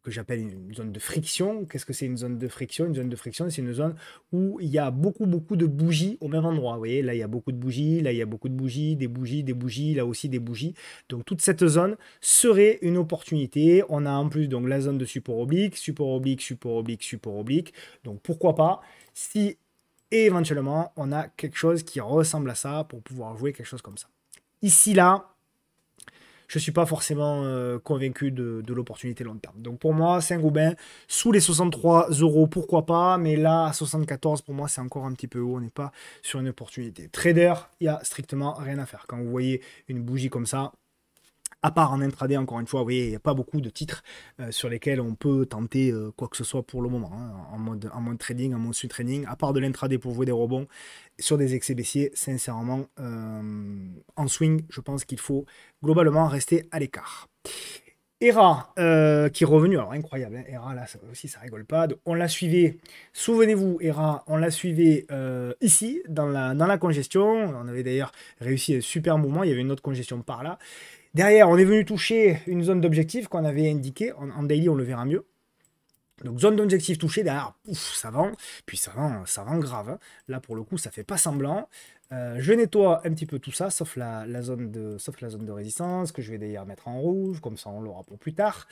que j'appelle une zone de friction. Qu'est-ce que c'est une zone de friction Une zone de friction, c'est une zone où il y a beaucoup, beaucoup de bougies au même endroit. Vous voyez, là, il y a beaucoup de bougies, là, il y a beaucoup de bougies, des bougies, des bougies, là aussi des bougies. Donc, toute cette zone serait une opportunité. On a en plus donc la zone de support oblique, support oblique, support oblique, support oblique. Donc, pourquoi pas Si éventuellement, on a quelque chose qui ressemble à ça pour pouvoir jouer quelque chose comme ça ici, là, je ne suis pas forcément euh, convaincu de, l'opportunité long terme. Donc pour moi, Saint-Gobain, sous les 63 euros, pourquoi pas, mais là, à 74, pour moi, c'est encore un petit peu haut, on n'est pas sur une opportunité. Trader, il n'y a strictement rien à faire. Quand vous voyez une bougie comme ça, à part en intraday, encore une fois, vous voyez, il n'y a pas beaucoup de titres euh, sur lesquels on peut tenter euh, quoi que ce soit pour le moment, hein, en, mode, en mode trading, en mode swing trading, à part de l'intraday pour vous des rebonds, sur des excès baissiers, sincèrement, euh, en swing, je pense qu'il faut globalement rester à l'écart. ERA qui est revenu, alors incroyable, hein, ERA là aussi ça rigole pas. On la suivi, souvenez-vous, ERA, on la suivi ici, dans la, dans la congestion. On avait d'ailleurs réussi un super mouvement, il y avait une autre congestion par là. Derrière, on est venu toucher une zone d'objectif qu'on avait indiquée. En, daily, on le verra mieux. Donc zone d'objectif touchée, derrière, ça vend. Puis ça vend, ça vend grave. Là, pour le coup, ça fait pas semblant. Euh, je nettoie un petit peu tout ça, sauf la, zone de, sauf la zone de résistance, que je vais d'ailleurs mettre en rouge, comme ça on l'aura pour plus tard.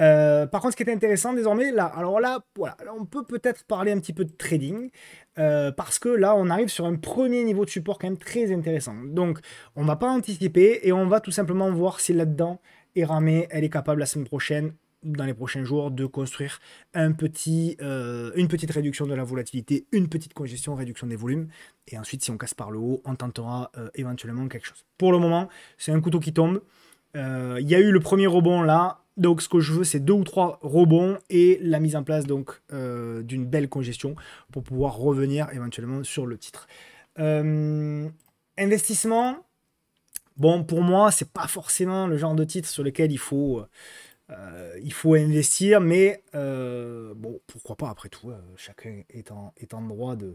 Euh, par contre, ce qui est intéressant désormais, là, alors là, voilà, on peut peut-être parler un petit peu de trading, euh, parce que là, on arrive sur un premier niveau de support quand même très intéressant. Donc, on ne va pas anticiper, et on va tout simplement voir si là-dedans, ramée, elle est capable la semaine prochaine dans les prochains jours de construire un petit, euh, une petite réduction de la volatilité, une petite congestion, réduction des volumes. Et ensuite, si on casse par le haut, on tentera euh, éventuellement quelque chose. Pour le moment, c'est un couteau qui tombe. Euh, il y a eu le premier rebond là. Donc ce que je veux, c'est deux ou trois rebonds et la mise en place donc d'une belle congestion pour pouvoir revenir éventuellement sur le titre. investissement, bon pour moi, c'est pas forcément le genre de titre sur lequel il faut euh, il faut investir, mais euh, bon, pourquoi pas après tout, euh, chacun est en, droit de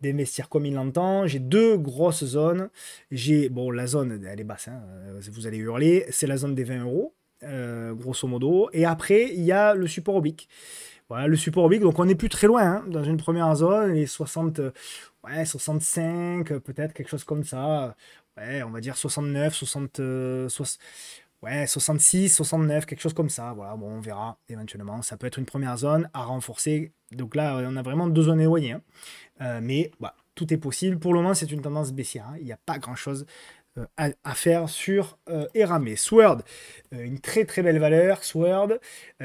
d'investir comme il l'entend. J'ai deux grosses zones. J'ai bon la zone, elle est basse, hein, vous allez hurler, c'est la zone des 20 euros, grosso modo. Et après, il y a le support oblique. Voilà, le support oblique, donc on n'est plus très loin hein, dans une première zone, les 60, ouais, 65, peut-être quelque chose comme ça. on va dire 69, 60 Ouais, 66, 69, quelque chose comme ça. Voilà, bon, on verra éventuellement. Ça peut être une première zone à renforcer. Donc là, on a vraiment deux zones éloignées. Hein. Euh, mais voilà, bah, tout est possible. Pour le moment, c'est une tendance baissière. Hein. Il n'y a pas grand-chose euh, à, faire sur euh, Eramé. Sword, une très très belle valeur. Sword,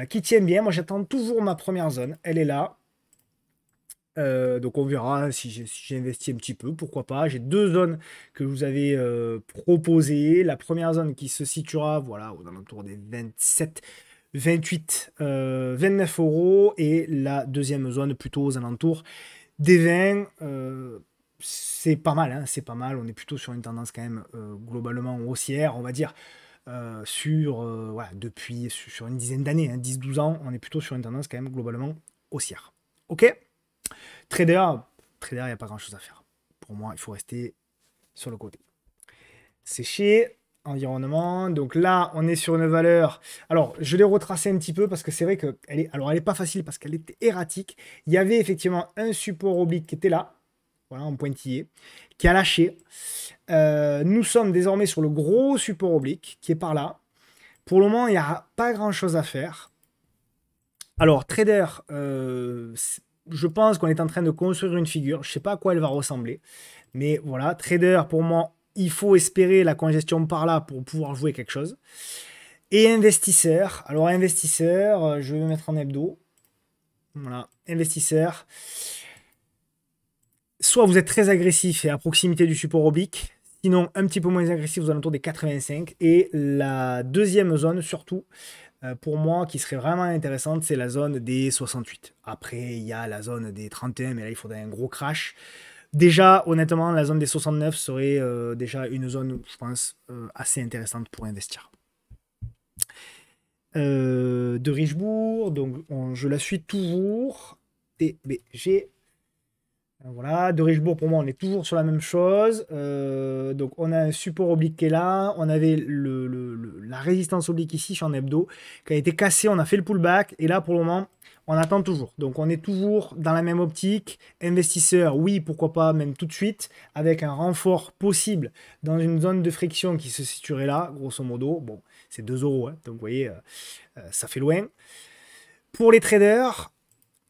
qui tient bien. Moi, j'attends toujours ma première zone. Elle est là. Euh, donc on verra si j'ai investi un petit peu, pourquoi pas. J'ai deux zones que je vous avais euh, proposées. La première zone qui se situera voilà, aux alentours des 27, 28, 29 euros. Et la deuxième zone plutôt aux alentours des 20. Euh, c'est pas mal, hein, c'est pas mal. On est plutôt sur une tendance quand même globalement haussière, on va dire. sur depuis sur une dizaine d'années, 10-12 hein, ans, on est plutôt sur une tendance quand même globalement haussière. Ok Trader, trader, il n'y a pas grand-chose à faire. Pour moi, il faut rester sur le côté. Sécher. environnement. Donc là, on est sur une valeur. Alors, je l'ai retracé un petit peu parce que c'est vrai qu'elle est... Alors, elle n'est pas facile parce qu'elle était erratique. Il y avait effectivement un support oblique qui était là. Voilà, en pointillé, qui a lâché. Euh, nous sommes désormais sur le gros support oblique qui est par là. Pour le moment, il n'y a pas grand-chose à faire. Alors, trader, euh, je pense qu'on est en train de construire une figure. Je ne sais pas à quoi elle va ressembler. Mais voilà, trader, pour moi, il faut espérer la congestion par là pour pouvoir jouer quelque chose. Et investisseur. Alors, investisseur, euh, je vais mettre en hebdo. Voilà, investisseur. Soit vous êtes très agressif et à proximité du support oblique, sinon un petit peu moins agressif vous aux autour des 85. Et la deuxième zone, surtout, euh, pour moi, qui serait vraiment intéressante, c'est la zone des 68. Après, il y a la zone des 31, mais là, il faudrait un gros crash. Déjà, honnêtement, la zone des 69 serait euh, déjà une zone, je pense, euh, assez intéressante pour investir. de Richebourg, donc je la suis toujours. j'ai... Euh, voilà, de Richebourg, pour moi, on est toujours sur la même chose. Euh, donc, on a un support oblique qui est là. On avait le, la résistance oblique ici, chez en hebdo, qui a été cassée. On a fait le pullback. Et là, pour le moment, on attend toujours. Donc, on est toujours dans la même optique. Investisseur, oui, pourquoi pas, même tout de suite, avec un renfort possible dans une zone de friction qui se situerait là, grosso modo. Bon, c'est 2 euros. Hein. donc, vous voyez, euh, ça fait loin. Pour les traders,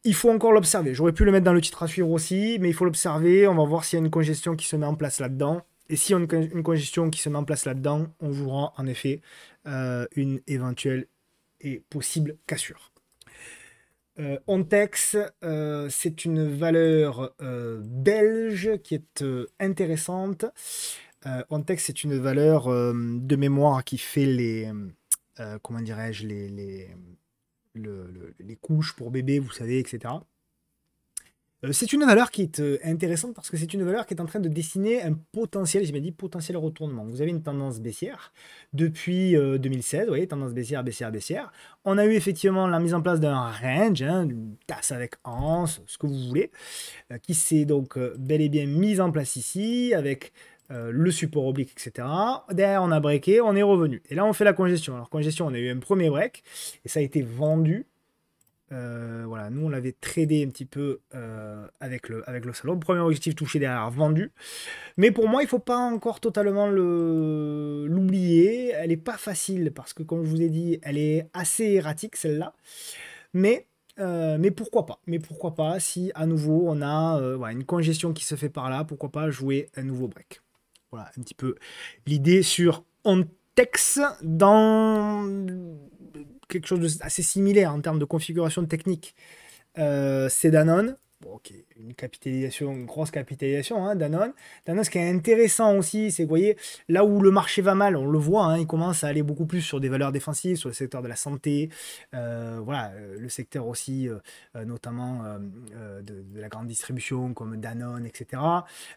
il faut encore l'observer. J'aurais pu le mettre dans le titre à suivre aussi, mais il faut l'observer. On va voir s'il y a une congestion qui se met en place là-dedans. Et si on a une congestion qui se met en place là-dedans, on vous rend en effet euh, une éventuelle et possible cassure. Ontex, c'est une valeur belge qui est intéressante. Ontex, c'est une valeur de mémoire qui fait les... Euh, comment dirais-je les les couches pour bébé, vous savez, etc. Euh, c'est une valeur qui est euh, intéressante parce que c'est une valeur qui est en train de dessiner un potentiel, j'ai bien dit potentiel retournement. Vous avez une tendance baissière depuis 2016, euh, vous voyez, tendance baissière, baissière, baissière. On a eu effectivement la mise en place d'un range, hein, une tasse avec anse, ce que vous voulez, qui s'est donc bel et bien mise en place ici avec euh, le support oblique, etc. Derrière, on a breaké, on est revenu. Et là, on fait la congestion. Alors, congestion, on a eu un premier break, et ça a été vendu. Euh, voilà, nous, on l'avait tradé un petit peu euh, avec, le, avec le salon. Premier objectif touché derrière, vendu. Mais pour moi, il ne faut pas encore totalement l'oublier. Elle n'est pas facile, parce que, comme je vous ai dit, elle est assez erratique, celle-là. Mais mais pourquoi pas Mais pourquoi pas si à nouveau on a une congestion qui se fait par là, pourquoi pas jouer un nouveau break voilà un petit peu l'idée sur Ontex dans quelque chose d'assez similaire en termes de configuration technique. c'est euh, Danone, bon, une capitalisation, une grosse capitalisation, hein, Danone. Danone, ce qui est intéressant aussi, c'est que vous voyez, là où le marché va mal, on le voit, hein, il commence à aller beaucoup plus sur des valeurs défensives, sur le secteur de la santé, euh, voilà, euh, le secteur aussi, euh, notamment de, de, la grande distribution comme Danone, etc.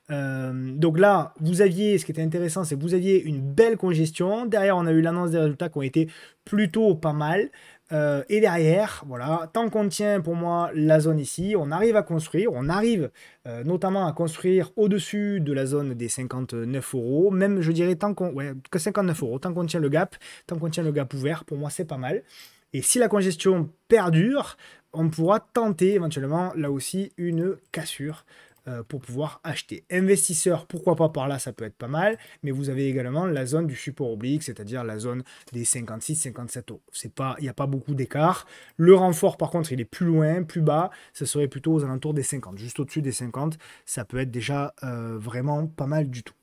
donc là, vous aviez, ce qui était intéressant, c'est que vous aviez une belle congestion. Derrière, on a eu l'annonce des résultats qui ont été plutôt pas mal. et derrière, voilà, tant qu'on tient pour moi la zone ici, on arrive à construire, on arrive euh, notamment à construire au-dessus de la zone des 59 euros, même je dirais tant que 59 euros, tant qu'on tient le gap, tant qu'on tient le gap ouvert, pour moi c'est pas mal. Et si la congestion perdure, on pourra tenter éventuellement là aussi une cassure euh, pour pouvoir acheter. Investisseur, pourquoi pas par là, ça peut être pas mal, mais vous avez également la zone du support oblique, c'est-à-dire la zone des 56-57 euros. C'est pas, il n'y a pas beaucoup d'écart. Le renfort, par contre, il est plus loin, plus bas, ça serait plutôt aux alentours des 50, juste au-dessus des 50, ça peut être déjà euh, vraiment pas mal du tout.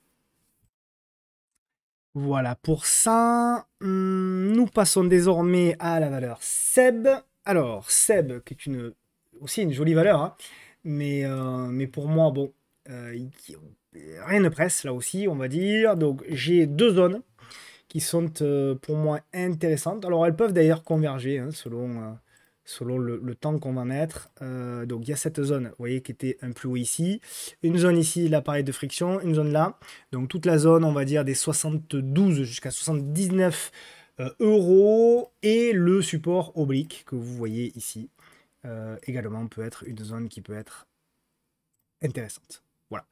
Voilà, pour ça, hmm, nous passons désormais à la valeur Seb. Alors, Seb, qui est aussi une jolie valeur, hein, mais, euh, mais pour moi, bon, euh, rien ne presse là aussi, on va dire. Donc j'ai deux zones qui sont euh, pour moi intéressantes. Alors elles peuvent d'ailleurs converger hein, selon, selon le, temps qu'on va mettre. donc il y a cette zone, vous voyez, qui était un plus haut ici. Une zone ici, l'appareil de friction, une zone là. Donc toute la zone, on va dire, des 72 jusqu'à 79 euros et le support oblique que vous voyez ici. Euh, également peut être une zone qui peut être intéressante. Voilà.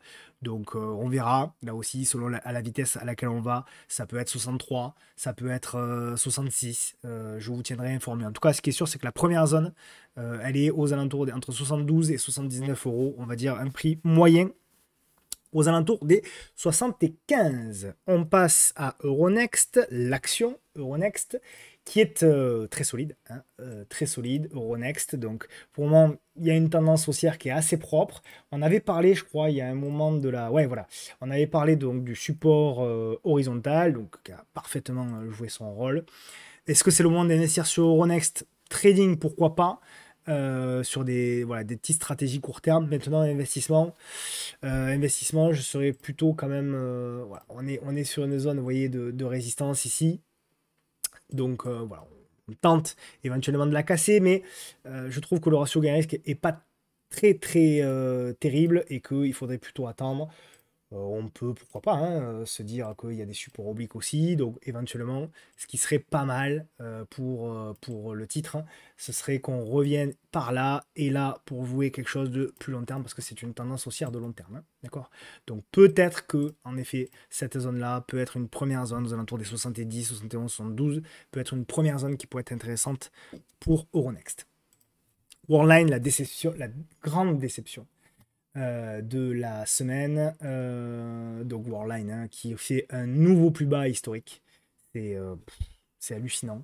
Donc euh, on verra, là aussi, selon la, vitesse à laquelle on va, ça peut être 63, ça peut être 66, euh, je vous tiendrai informé. En tout cas, ce qui est sûr, c'est que la première zone, elle est aux alentours des, entre 72 et 79 euros, on va dire un prix moyen aux alentours des 75. On passe à Euronext, l'action Euronext, qui est euh, très solide, hein, euh, très solide, Euronext. Donc pour moi, il y a une tendance haussière qui est assez propre. On avait parlé, je crois, il y a un moment de la... Ouais, voilà. On avait parlé donc du support euh, horizontal, donc qui a parfaitement joué son rôle. Est-ce que c'est le moment d'investir sur Euronext Trading, pourquoi pas sur des, voilà, des petites stratégies court terme. Maintenant, investissement, investissement, je serais plutôt quand même... on, est, on est sur une zone, vous voyez, de, de résistance ici. Donc euh, voilà, on tente éventuellement de la casser, mais euh, je trouve que le ratio gain-risque n'est pas très très euh, terrible et qu'il faudrait plutôt attendre euh, on peut, pourquoi pas, hein, euh, se dire qu'il y a des supports obliques aussi, donc éventuellement, ce qui serait pas mal euh, pour, pour le titre, hein, ce serait qu'on revienne par là et là pour vouer quelque chose de plus long terme, parce que c'est une tendance haussière de long terme, hein, d'accord Donc peut-être que, en effet, cette zone-là peut être une première zone, aux alentours des 70, 71, 72, peut être une première zone qui pourrait être intéressante pour Euronext. Warline, la déception, la grande déception euh, de la semaine. Euh, donc Warline hein, qui fait un nouveau plus bas historique. C'est euh, c'est hallucinant.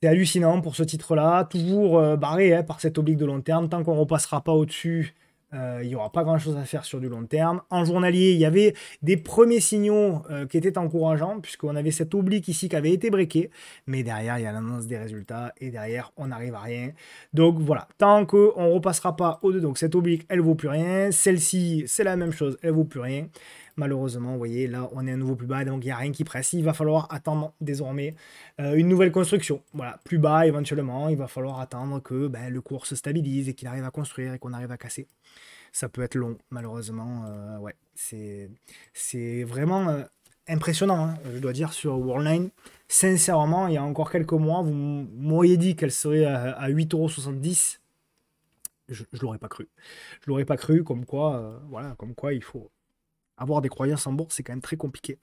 C'est hallucinant pour ce titre-là. Toujours barré hein, par cette oblique de long terme. Tant qu'on repassera pas au-dessus, euh, il n'y aura pas grand-chose à faire sur du long terme. En journalier, il y avait des premiers signaux euh, qui étaient encourageants, puisqu'on avait cette oblique ici qui avait été briqué Mais derrière, il y a l'annonce des résultats, et derrière, on n'arrive à rien. Donc voilà, tant qu'on ne repassera pas au-dessus, donc cette oblique, elle vaut plus rien. Celle-ci, c'est la même chose, elle vaut plus rien. Malheureusement, vous voyez, là, on est à nouveau plus bas, donc il n'y a rien qui presse. Il va falloir attendre désormais euh, une nouvelle construction. Voilà, plus bas éventuellement, il va falloir attendre que ben, le cours se stabilise et qu'il arrive à construire et qu'on arrive à casser. Ça peut être long, malheureusement. Euh, ouais, c'est vraiment euh, impressionnant, hein, je dois dire, sur Worldline. Sincèrement, il y a encore quelques mois, vous m'auriez dit qu'elle serait à, à 8,70€. Je, je l'aurais pas cru. Je l'aurais pas cru, comme quoi, voilà, comme quoi il faut, avoir des croyances en bourse, c'est quand même très compliqué.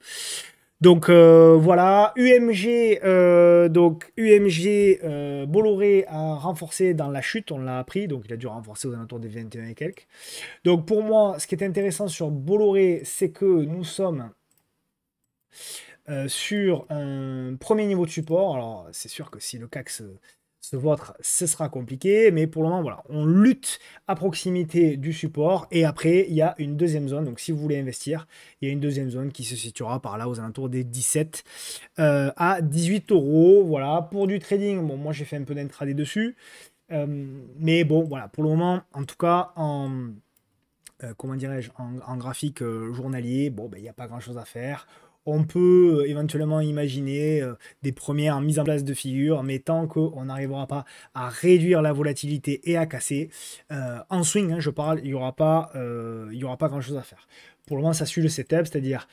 Donc euh, voilà, UMG, euh, donc UMG euh, Bolloré a renforcé dans la chute, on l'a appris, donc il a dû renforcer aux alentours des 21 et quelques. Donc pour moi, ce qui est intéressant sur Bolloré, c'est que nous sommes sur un premier niveau de support. Alors c'est sûr que si le CAC ce vôtre, ce sera compliqué, mais pour le moment, voilà, on lutte à proximité du support, et après, il y a une deuxième zone, donc si vous voulez investir, il y a une deuxième zone qui se situera par là, aux alentours des 17 euh, à 18 euros, voilà, pour du trading, bon, moi j'ai fait un peu d'intraday dessus, euh, mais bon, voilà, pour le moment, en tout cas, en, euh, comment dirais-je, en, graphique journalier, bon, ben, il n'y a pas grand-chose à faire, on peut euh, éventuellement imaginer euh, des premières mises en place de figures, mais tant qu'on n'arrivera pas à réduire la volatilité et à casser, euh, en swing, hein, je parle, il n'y aura, pas, y aura pas grand-chose à faire. Pour le moment, ça suit le setup, c'est-à-dire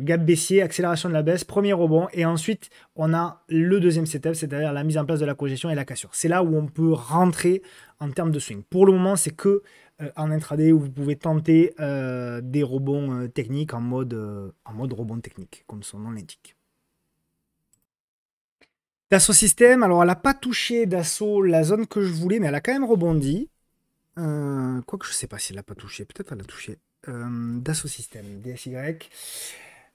gap baissier, accélération de la baisse, premier rebond, et ensuite on a le deuxième setup, c'est-à-dire la mise en place de la congestion et la cassure. C'est là où on peut rentrer en termes de swing. Pour le moment, c'est que euh, en intraday où vous pouvez tenter euh, des rebonds euh, techniques en mode, en mode rebond technique, comme son nom l'indique. D'assaut système. alors elle n'a pas touché d'assaut la zone que je voulais, mais elle a quand même rebondi. Euh, Quoique je sais pas si elle n'a pas touché, peut-être elle a touché. D'assaut système. DSY.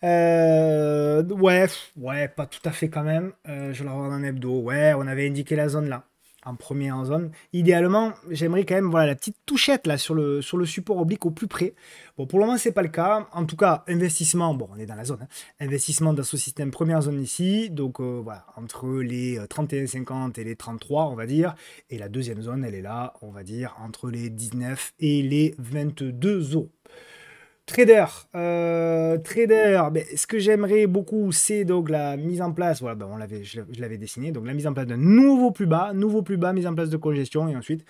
ouais, ouais, pas tout à fait quand même. je la dans en hebdo. Ouais, on avait indiqué la zone là en première zone. Idéalement, j'aimerais quand même voilà, la petite touchette là sur le, sur le support oblique au plus près. Bon, pour le moment, c'est pas le cas. En tout cas, investissement, bon, on est dans la zone. Hein. Investissement dans ce système première zone ici. Donc euh, voilà, entre les 31,50 euh, et les 33, on va dire. Et la deuxième zone, elle est là, on va dire, entre les 19 et les 22 euros. Trader, euh, trader, ce que j'aimerais beaucoup, c'est donc la mise en place, voilà, ben, on l'avait, je, l'avais dessiné, donc la mise en place d'un nouveau plus bas, nouveau plus bas, mise en place de congestion, et ensuite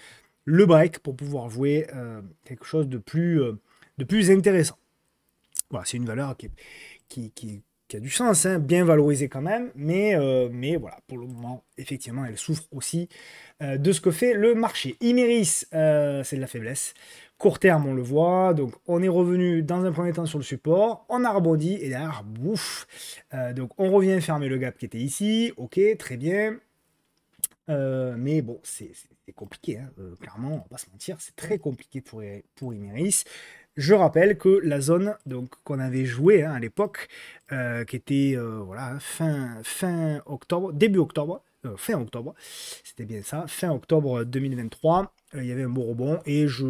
le break pour pouvoir jouer euh, quelque chose de plus, euh, de plus intéressant. Voilà, c'est une valeur qui, qui, qui, qui a du sens, hein, bien valorisé quand même, mais, euh, mais voilà, pour le moment, effectivement, elle souffre aussi euh, de ce que fait le marché. Imeris, euh, c'est de la faiblesse. Court terme, on le voit, donc on est revenu dans un premier temps sur le support, on a rebondi, et derrière, bouf Donc on revient fermer le gap qui était ici, ok, très bien, mais bon, c'est compliqué, hein, clairement, on va pas se mentir, c'est très compliqué pour, pour Imeris. Je rappelle que la zone donc qu'on avait jouée hein, à l'époque, euh, qui était euh, voilà fin fin octobre, début octobre, euh, fin octobre, c'était bien ça, fin octobre 2023. Il y avait un beau rebond et je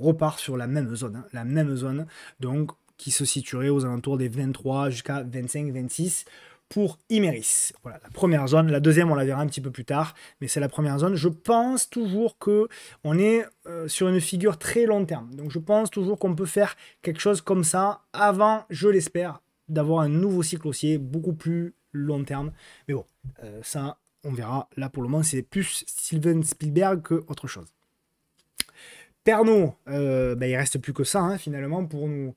repars sur la même zone, hein, la même zone donc qui se situerait aux alentours des 23 jusqu'à 25-26 pour Imeris. Voilà, la première zone. La deuxième, on la verra un petit peu plus tard, mais c'est la première zone. Je pense toujours que on est euh, sur une figure très long terme. Donc je pense toujours qu'on peut faire quelque chose comme ça avant, je l'espère, d'avoir un nouveau cycle haussier beaucoup plus long terme. Mais bon, euh, ça, on verra. Là, pour le moment, c'est plus Steven Spielberg que autre chose. Pernod, il euh, bah, ben, il reste plus que ça, hein, finalement, pour nous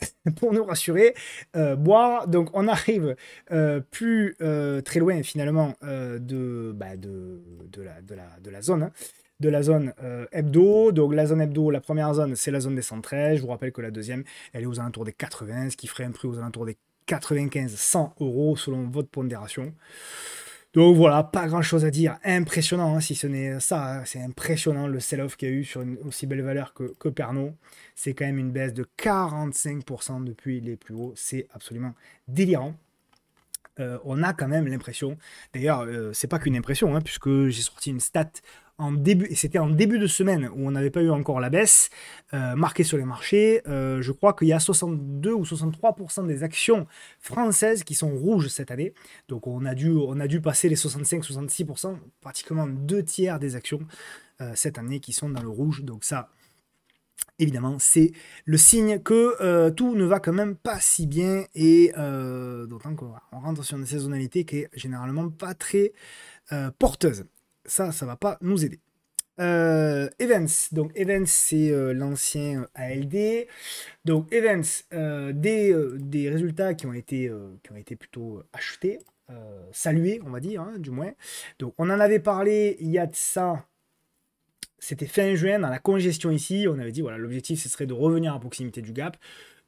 pour nous rassurer, euh, boire. Donc on arrive euh, plus euh, très loin finalement de, bah, de, de, la, zone. de la zone hein. hebdo. Donc la zone hebdo, la première zone, c'est la zone des 113. Je vous rappelle que la deuxième, elle est aux alentours des 80, ce qui ferait un prix aux alentours des 95-100 euros selon votre pondération. Donc voilà, pas grand chose à dire. Impressionnant, hein, si ce n'est ça. Hein. c'est impressionnant le sell-off qu'il y a eu sur une aussi belle valeur que, que C'est quand même une baisse de 45% depuis les plus hauts. C'est absolument délirant. Euh, on a quand même l'impression, d'ailleurs, euh, c'est pas qu'une impression, hein, puisque j'ai sorti une stat en début, et c'était en début de semaine où on n'avait pas eu encore la baisse euh, marquée sur les marchés. je crois qu'il y a 62 ou 63% des actions françaises qui sont rouges cette année. Donc on a dû, on a dû passer les 65-66%, pratiquement deux tiers des actions cette année qui sont dans le rouge. Donc ça, évidemment, c'est le signe que euh, tout ne va quand même pas si bien et euh, d'autant qu'on rentre sur une saisonnalité qui est généralement pas très euh, porteuse. Ça, ça va pas nous aider. Euh, Events, donc Events c'est l'ancien ALD. Donc Events, des, des, résultats qui ont été, qui ont été plutôt achetés, salués on va dire, hein, du moins. Donc on en avait parlé il y a de ça c'était fin juin, dans la congestion ici, on avait dit, voilà, l'objectif, ce serait de revenir à proximité du gap.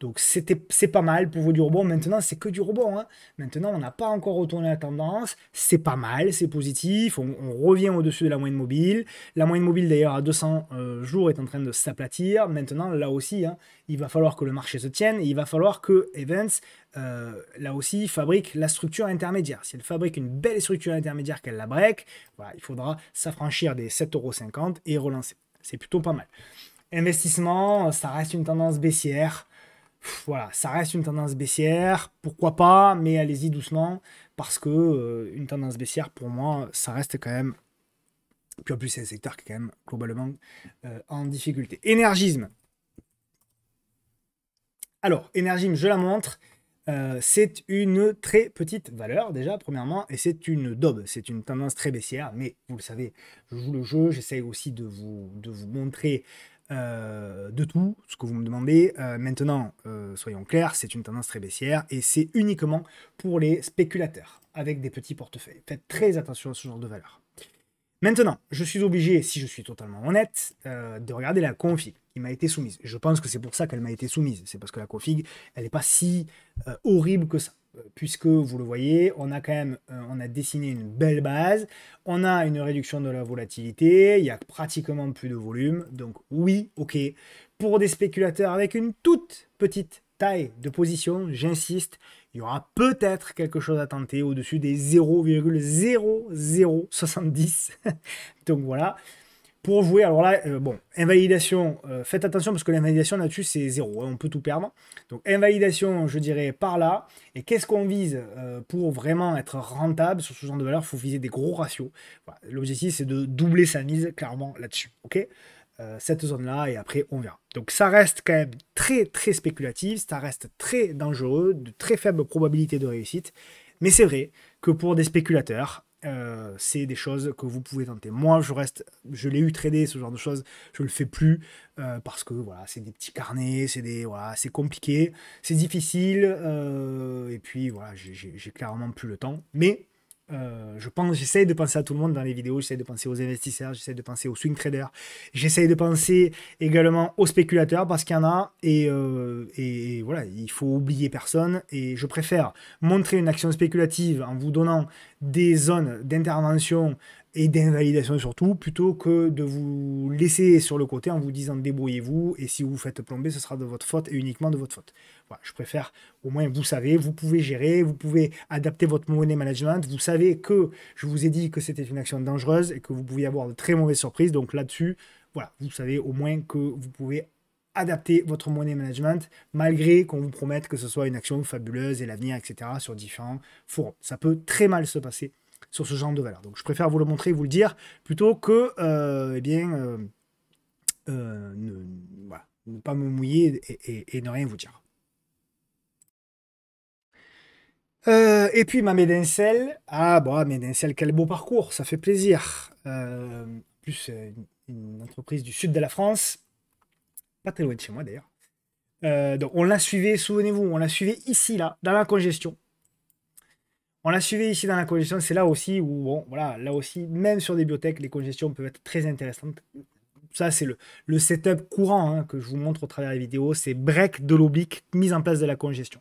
Donc c'était, c'est pas mal pour vous du rebond. Maintenant, c'est que du robot. Hein. Maintenant, on n'a pas encore retourné la tendance. C'est pas mal, c'est positif. On, revient au-dessus de la moyenne mobile. La moyenne mobile, d'ailleurs, à 200 euh, jours, est en train de s'aplatir. Maintenant, là aussi, hein, il va falloir que le marché se tienne. il va falloir que Evans, euh, là aussi, fabrique la structure intermédiaire. Si elle fabrique une belle structure intermédiaire qu'elle la break, il faudra s'affranchir des 7,50€ et relancer. C'est plutôt pas mal. Investissement, ça reste une tendance baissière voilà, ça reste une tendance baissière, pourquoi pas, mais allez-y doucement, parce que euh, une tendance baissière, pour moi, ça reste quand même. Puis en plus, c'est un secteur qui est quand même globalement euh, en difficulté. Énergisme. Alors, énergisme, je la montre. Euh, c'est une très petite valeur déjà, premièrement, et c'est une daube, c'est une tendance très baissière, mais vous le savez, je joue le jeu, j'essaye aussi de vous, de vous montrer euh, de tout ce que vous me demandez. Euh, maintenant, euh, soyons clairs, c'est une tendance très baissière et c'est uniquement pour les spéculateurs avec des petits portefeuilles. Faites très attention à ce genre de valeur. Maintenant, je suis obligé, si je suis totalement honnête, de regarder la config qui m'a été soumise. Je pense que c'est pour ça qu'elle m'a été soumise. C'est parce que la config, elle n'est pas si horrible que ça. Euh, puisque vous le voyez, on a quand même euh, on a dessiné une belle base, on a une réduction de la volatilité, il n'y a pratiquement plus de volume, donc oui, ok. Pour des spéculateurs avec une toute petite taille de position, j'insiste, il y aura peut-être quelque chose à tenter au-dessus des 0,0070. donc voilà pour jouer, alors là, euh, bon, invalidation, euh, faites attention parce que l'invalidation là-dessus, c'est zéro, hein, on peut tout perdre. Donc invalidation, je dirais, par là. Et qu'est-ce qu'on vise euh, pour vraiment être rentable sur ce genre de valeur Il faut viser des gros ratios. L'objectif, c'est de doubler sa mise, clairement, là-dessus. OK cette zone-là, et après, on verra. Donc ça reste quand même très, très spéculatif, ça reste très dangereux, de très faible probabilité de réussite. Mais c'est vrai que pour des spéculateurs, euh, c'est des choses que vous pouvez tenter. Moi, je reste, je l'ai eu tradé, ce genre de choses, je le fais plus euh, parce que voilà, c'est des petits carnets, c'est des voilà, c'est compliqué, c'est difficile, euh, et puis voilà, j'ai clairement plus le temps. Mais euh, je pense, j'essaye de penser à tout le monde dans les vidéos, j'essaye de penser aux investisseurs, j'essaye de penser aux swing traders, j'essaye de penser également aux spéculateurs parce qu'il y en a et, euh, et, voilà, il faut oublier personne et je préfère montrer une action spéculative en vous donnant des zones d'intervention et d'invalidation surtout, plutôt que de vous laisser sur le côté en vous disant débrouillez-vous et si vous vous faites plomber, ce sera de votre faute et uniquement de votre faute. Voilà, je préfère au moins vous savez, vous pouvez gérer, vous pouvez adapter votre money management, vous savez que je vous ai dit que c'était une action dangereuse et que vous pouviez avoir de très mauvaises surprises, donc là-dessus, voilà, vous savez au moins que vous pouvez adapter votre money management malgré qu'on vous promette que ce soit une action fabuleuse et l'avenir, etc. sur différents forums. Ça peut très mal se passer sur ce genre de valeur. Donc je préfère vous le montrer, vous le dire, plutôt que euh, eh bien, euh, euh, ne, pas me mouiller et, ne rien vous dire. Euh, et puis ma Médincelle, ah bah Médincelle, quel beau parcours, ça fait plaisir. plus une, entreprise du sud de la France, pas très loin de chez moi d'ailleurs. donc on la suivi, souvenez-vous, on la suivi ici là, dans la congestion. On la suivi ici dans la congestion, c'est là aussi où, bon, voilà, là aussi, même sur des biotech, les congestions peuvent être très intéressantes. Ça, c'est le, setup courant hein, que je vous montre au travers des vidéos, c'est break de l'oblique, mise en place de la congestion.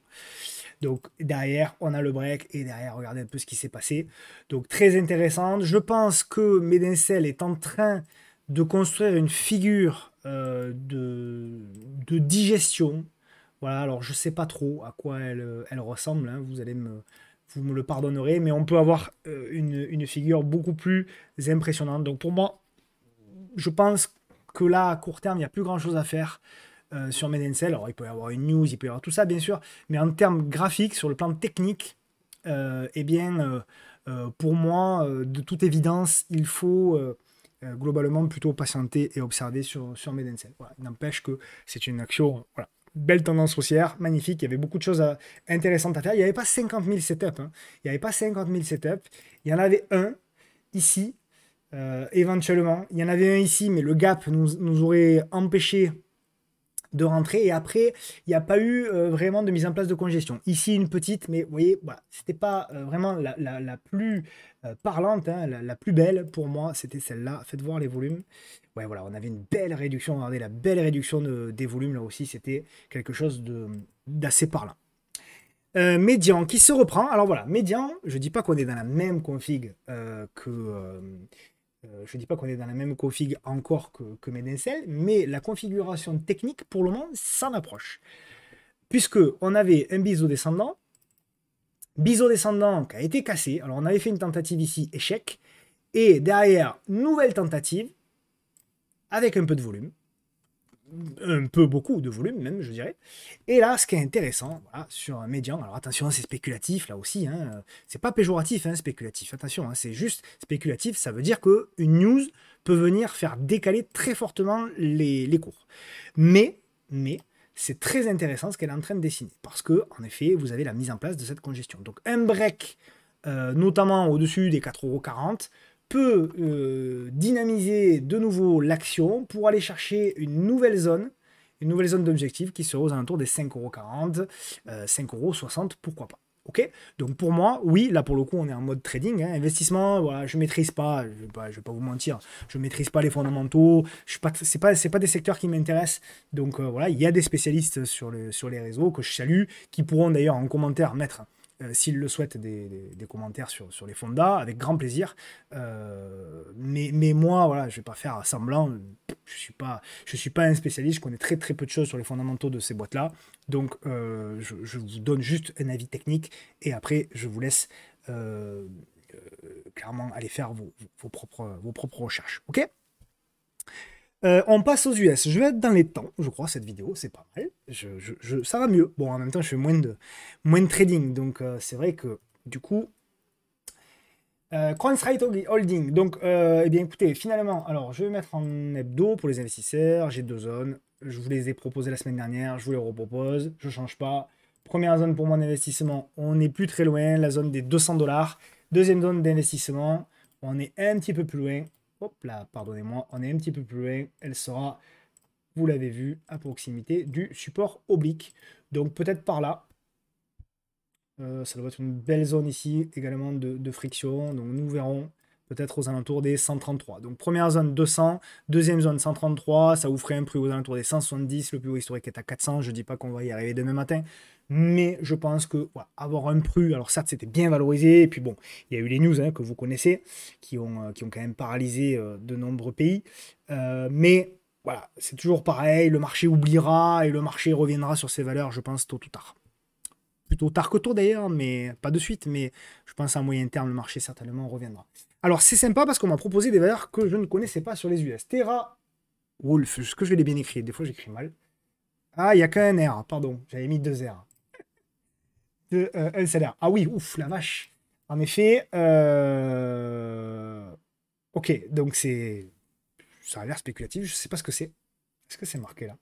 Donc derrière, on a le break et derrière, regardez un peu ce qui s'est passé. Donc très intéressante. Je pense que Medencel est en train de construire une figure euh, de, digestion. Voilà, alors je ne sais pas trop à quoi elle, ressemble. Hein. Vous allez me, vous me le pardonnerez, mais on peut avoir euh, une, figure beaucoup plus impressionnante. Donc pour moi, je pense que là, à court terme, il n'y a plus grand-chose à faire. Euh, sur MedenCell. Alors, il peut y avoir une news, il peut y avoir tout ça, bien sûr, mais en termes graphiques, sur le plan technique, euh, eh bien, pour moi, de toute évidence, il faut globalement plutôt patienter et observer sur, sur Medencel. n'empêche que c'est une action. Voilà belle tendance haussière, magnifique. Il y avait beaucoup de choses euh, intéressantes à faire. Il n'y avait pas 50 000 setups. Hein. Il n'y avait pas 50 000 setups. Il y en avait un ici, euh, éventuellement. Il y en avait un ici, mais le gap nous, nous aurait empêché de rentrée. Et après, il n'y a pas eu euh, vraiment de mise en place de congestion. Ici, une petite, mais vous voyez, voilà, c'était pas euh, vraiment la, plus euh, parlante, hein, la, plus belle pour moi, c'était celle-là. Faites voir les volumes. Ouais, voilà, on avait une belle réduction. Regardez la belle réduction des volumes là aussi. C'était quelque chose d'assez parlant. Médian qui se reprend. Alors voilà, Médian, je dis pas qu'on est dans la même config que euh, je ne dis pas qu'on est dans la même config encore que, que mais la configuration technique, pour le moment, s'en approche. Puisque on avait un biseau descendant, biseau descendant qui a été cassé. Alors, on avait fait une tentative ici, échec. Et derrière, nouvelle tentative, avec un peu de volume un peu beaucoup de volume même, je dirais. Et là, ce qui est intéressant, sur un médian, alors attention, hein, c'est spéculatif là aussi, hein, euh, c'est pas péjoratif, hein, spéculatif, attention, c'est juste spéculatif, ça veut dire que une news peut venir faire décaler très fortement les, cours. Mais, mais, c'est très intéressant ce qu'elle est en train de dessiner, parce que, en effet, vous avez la mise en place de cette congestion. Donc un break, euh, notamment au-dessus des 4,40€, peut euh, dynamiser de nouveau l'action pour aller chercher une nouvelle zone, une nouvelle zone d'objectif qui se aux alentours des 5,40€, euh, 5,60€, pourquoi pas. Ok. Donc pour moi, oui, là pour le coup, on est en mode trading. Hein, investissement, voilà, je ne maîtrise pas, je ne vais, pas vous mentir, je ne maîtrise pas les fondamentaux, ce suis pas, pas, pas des secteurs qui m'intéressent. Donc euh, voilà, il y a des spécialistes sur, le, sur les réseaux que je salue, qui pourront d'ailleurs en commentaire mettre euh, s'il le souhaitent, des, commentaires sur, sur les fondas, avec grand plaisir. Euh, mais, moi, voilà, je vais pas faire semblant, je suis suis pas un spécialiste, je connais très très peu de choses sur les fondamentaux de ces boîtes-là. Donc, euh, je, vous donne juste un avis technique, et après, je vous laisse clairement aller faire vos, propres, vos propres recherches. OK euh, on passe aux US. Je vais être dans les temps, je crois, cette vidéo, c'est pas mal. Je, ça va mieux. Bon, en même temps, je fais moins de, moins de trading, donc euh, c'est vrai que du coup. Euh, Holding. Donc, euh, eh bien, écoutez, finalement, alors je vais mettre en hebdo pour les investisseurs. J'ai deux zones. Je vous les ai proposées la semaine dernière. Je vous les repropose. Je change pas. Première zone pour mon investissement, on n'est plus très loin. La zone des 200 dollars. Deuxième zone d'investissement, on est un petit peu plus loin hop là, pardonnez-moi, on est un petit peu plus loin, elle sera, vous l'avez vu, à proximité du support oblique. Donc peut-être par là. Euh, ça doit être une belle zone ici également de, de friction, donc nous verrons peut-être aux alentours des 133. Donc première zone 200, deuxième zone 133, ça vous ferait un prix aux alentours des 170, le plus haut historique est à 400, je ne dis pas qu'on va y arriver demain matin, mais je pense que avoir un prix, alors certes c'était bien valorisé, et puis bon, il y a eu les news hein, que vous connaissez, qui ont, euh, qui ont quand même paralysé euh, de nombreux pays, euh, mais voilà, c'est toujours pareil, le marché oubliera et le marché reviendra sur ses valeurs, je pense, tôt ou tard plutôt tard que tôt d'ailleurs, mais pas de suite, mais je pense à moyen terme, le marché certainement reviendra. Alors c'est sympa parce qu'on m'a proposé des valeurs que je ne connaissais pas sur les US. Terra Wolf, ce que je les bien écrire Des fois j'écris mal. Ah, il n'y a qu'un R, pardon, j'avais mis deux R. De, euh, Ah oui, ouf, la vache. En effet, euh, ok, donc c'est... Ça a l'air spéculatif, je ne sais pas ce que c'est. Est-ce que c'est marqué là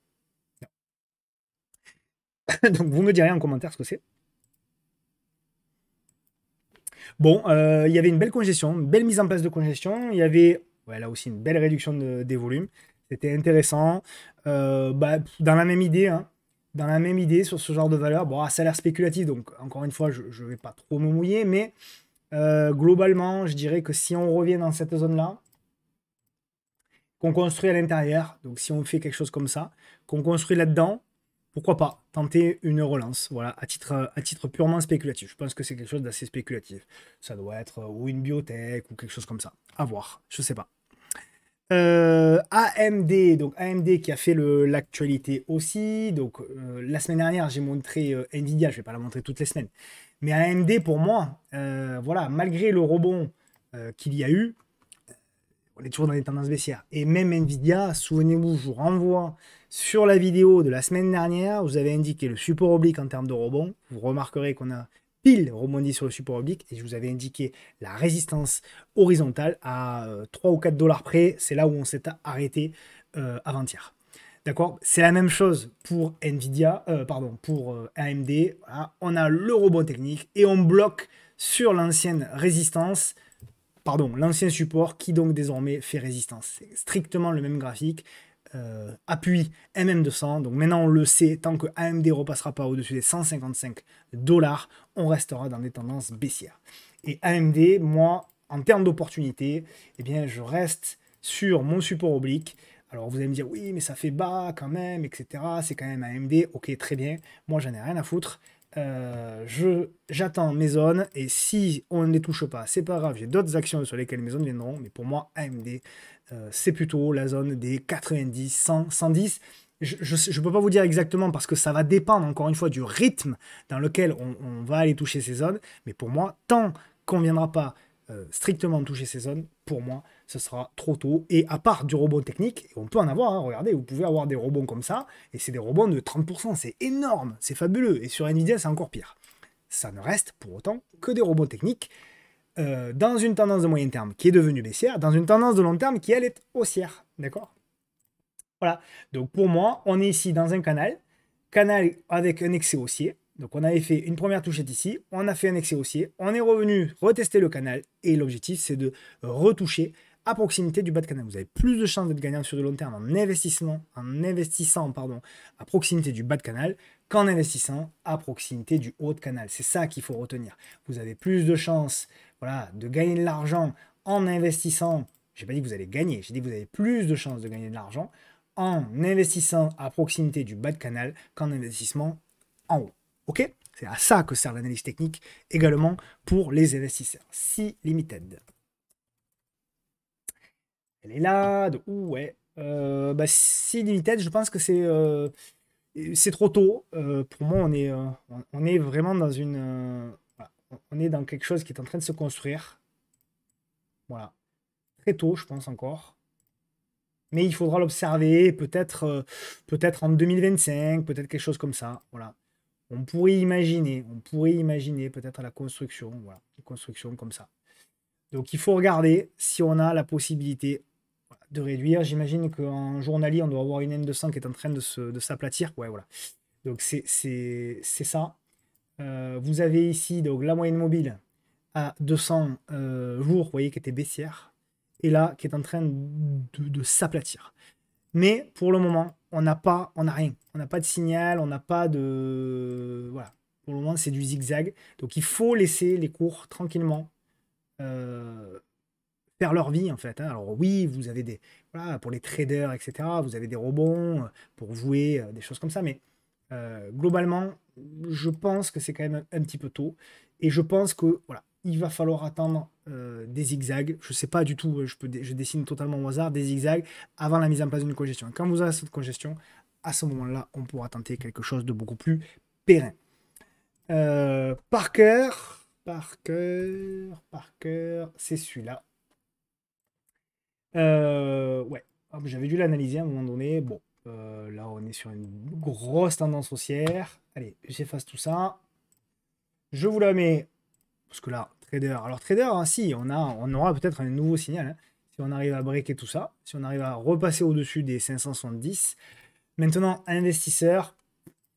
Donc vous me direz en commentaire ce que c'est. Bon, euh, il y avait une belle congestion, une belle mise en place de congestion. Il y avait ouais, là aussi une belle réduction des volumes. C'était intéressant. Euh, bah, dans la même idée, hein. dans la même idée sur ce genre de valeur. Bon, ah, ça a l'air spéculatif, donc encore une fois, je ne vais pas trop me mouiller, mais euh, globalement, je dirais que si on revient dans cette zone-là, qu'on construit à l'intérieur, donc si on fait quelque chose comme ça, qu'on construit là-dedans, pourquoi pas tenter une relance, voilà, à titre, à titre purement spéculatif. Je pense que c'est quelque chose d'assez spéculatif. Ça doit être euh, ou une biotech ou quelque chose comme ça. À voir, je ne sais pas. Euh, AMD, donc AMD qui a fait l'actualité aussi. Donc euh, la semaine dernière, j'ai montré Nvidia, je ne vais pas la montrer toutes les semaines. Mais AMD pour moi, voilà, malgré le rebond qu'il y a eu, on est toujours dans des tendances baissières. Et même Nvidia, souvenez-vous, je vous renvoie sur la vidéo de la semaine dernière, vous avez indiqué le support oblique en termes de rebond. Vous remarquerez qu'on a pile rebondi sur le support oblique et je vous avais indiqué la résistance horizontale à 3 euh, ou 4 dollars près. C'est là où on s'est arrêté euh, avant-hier. D'accord C'est la même chose pour Nvidia, euh, pardon, pour AMD. On a le rebond technique et on bloque sur l'ancienne résistance pardon, l'ancien support qui donc désormais fait résistance. C'est strictement le même graphique. Euh, appui MM200, donc maintenant on le sait, tant que AMD repassera pas au-dessus des 155 dollars, on restera dans des tendances baissières. Et AMD, moi, en termes d'opportunités, eh bien je reste sur mon support oblique. Alors vous allez me dire, oui, mais ça fait bas quand même, etc. C'est quand même AMD, ok, très bien. Moi, j'en ai rien à foutre. Euh, je, j'attends mes zones et si on ne les touche pas, c'est pas grave, j'ai d'autres actions sur lesquelles mes zones viendront, mais pour moi, AMD, euh, c'est plutôt la zone des 90, 100, 110. Je ne peux pas vous dire exactement parce que ça va dépendre encore une fois du rythme dans lequel on, va aller toucher ces zones, mais pour moi, tant qu'on ne viendra pas euh, strictement toucher ces zones, pour moi, ce sera trop tôt. Et à part du rebond technique, on peut en avoir, hein. regardez, vous pouvez avoir des rebonds comme ça, et c'est des rebonds de 30%, c'est énorme, c'est fabuleux, et sur Nvidia c'est encore pire. Ça ne reste pour autant que des rebonds techniques euh, dans une tendance de moyen terme qui est devenue baissière, dans une tendance de long terme qui elle est haussière, d'accord Voilà, donc pour moi, on est ici dans un canal, canal avec un excès haussier, donc on avait fait une première touchette ici, on a fait un excès haussier, on est revenu retester le canal et l'objectif c'est de retoucher à proximité du bas de canal. Vous avez plus de chances de gagnant sur le long terme en investissement, en investissant pardon, à proximité du bas de canal qu'en investissant à proximité du haut de canal. C'est ça qu'il faut retenir. Vous avez plus de chances voilà, de gagner de l'argent en investissant. J'ai pas dit que vous allez gagner, j'ai dit que vous avez plus de chances de gagner de l'argent en investissant à proximité du bas de canal qu'en investissement en haut. OK C'est à ça que sert l'analyse technique également pour les investisseurs. Si limited. Elle est là. ouais. Euh, bah, si Limited, je pense que c'est euh, c'est trop tôt. Euh, pour moi, on est, on est vraiment dans une. on est dans quelque chose qui est en train de se construire. Voilà. Très tôt, je pense encore. Mais il faudra l'observer peut-être peut-être en 2025, peut-être quelque chose comme ça. Voilà. On pourrait imaginer, on pourrait imaginer peut-être la construction, voilà, une construction comme ça. Donc il faut regarder si on a la possibilité de réduire. J'imagine qu'en journalier, on doit avoir une N200 qui est en train de, se, de s'aplatir. Ouais, voilà. Donc c'est, c'est, ça. Euh, vous avez ici donc, la moyenne mobile à 200 euh, jours, vous voyez, qui était baissière. Et là, qui est en train de, s'aplatir. Mais pour le moment, on n'a pas, on n'a rien. On n'a pas de signal, on n'a pas de... Voilà. Pour le moment, c'est du zigzag. Donc il faut laisser les cours tranquillement. Euh, faire leur vie en fait. Hein. Alors oui, vous avez des voilà pour les traders etc. Vous avez des rebonds euh, pour vouer euh, des choses comme ça, mais euh, globalement, je pense que c'est quand même un, petit peu tôt et je pense que voilà, il va falloir attendre des zigzags. Je sais pas du tout, je peux je dessine totalement au hasard des zigzags avant la mise en place d'une congestion. quand vous avez cette congestion, à ce moment-là, on pourra tenter quelque chose de beaucoup plus pérenne. par cœur, par cœur, par cœur, c'est celui-là. Euh, ouais, ah, j'avais dû l'analyser à un moment donné. Bon, euh, là, on est sur une grosse tendance haussière. Allez, j'efface tout ça. Je vous la mets. Parce que là, trader. Alors, trader, hein, si, on, a, on aura peut-être un nouveau signal. Hein. si on arrive à breaker tout ça, si on arrive à repasser au-dessus des 570. Maintenant, investisseur,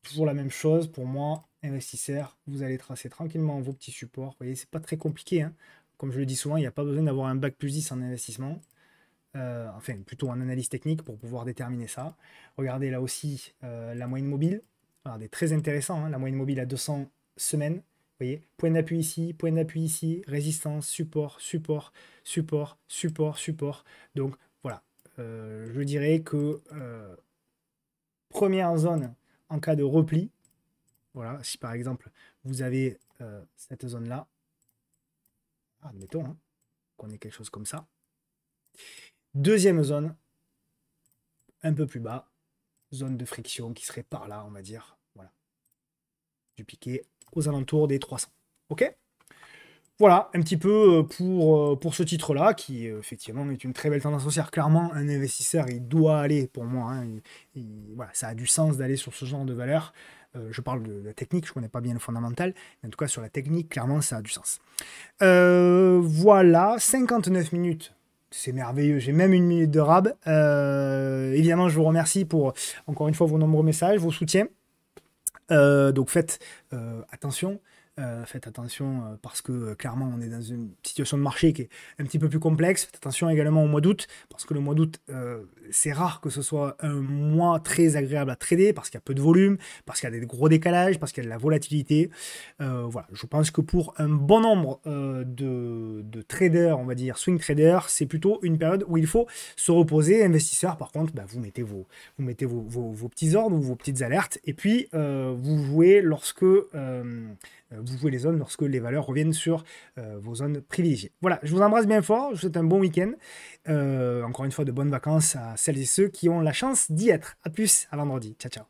toujours la même chose pour moi. Investisseur, vous allez tracer tranquillement vos petits supports. Vous voyez, c'est pas très compliqué. Hein. Comme je le dis souvent, il n'y a pas besoin d'avoir un bac plus 10 en investissement. Euh, enfin plutôt en analyse technique pour pouvoir déterminer ça. Regardez là aussi euh, la moyenne mobile, regardez très intéressant, hein, la moyenne mobile à 200 semaines, vous voyez, point d'appui ici, point d'appui ici, résistance, support, support, support, support, support. Donc voilà, euh, je dirais que première zone en cas de repli, voilà, si par exemple vous avez cette zone là, ah, admettons hein, qu'on ait quelque chose comme ça. Deuxième zone, un peu plus bas, zone de friction qui serait par là, on va dire. Voilà. Du piqué aux alentours des 300. OK Voilà, un petit peu euh, pour, euh, pour ce titre-là, qui euh, effectivement est une très belle tendance haussière. Clairement, un investisseur, il doit aller, pour moi, hein, ça a du sens d'aller sur ce genre de valeur. je parle de la technique, je ne connais pas bien le fondamental, mais en tout cas sur la technique, clairement, ça a du sens. voilà, 59 minutes c'est merveilleux. J'ai même une minute de rab. Euh, évidemment, je vous remercie pour, encore une fois, vos nombreux messages, vos soutiens. Euh, donc faites euh, attention. Euh, faites attention euh, parce que euh, clairement on est dans une situation de marché qui est un petit peu plus complexe. Faites attention également au mois d'août parce que le mois d'août c'est rare que ce soit un mois très agréable à trader parce qu'il y a peu de volume, parce qu'il y a des gros décalages, parce qu'il y a de la volatilité. voilà, je pense que pour un bon nombre de, traders, on va dire swing traders, c'est plutôt une période où il faut se reposer. Investisseurs, par contre, bah, vous mettez vos, vous mettez vos, petits ordres, vos petites alertes et puis vous jouez lorsque vous vous jouez les zones lorsque les valeurs reviennent sur euh, vos zones privilégiées. Voilà, je vous embrasse bien fort, je vous souhaite un bon week-end. Euh, encore une fois, de bonnes vacances à celles et ceux qui ont la chance d'y être. A plus, à vendredi. Ciao, ciao.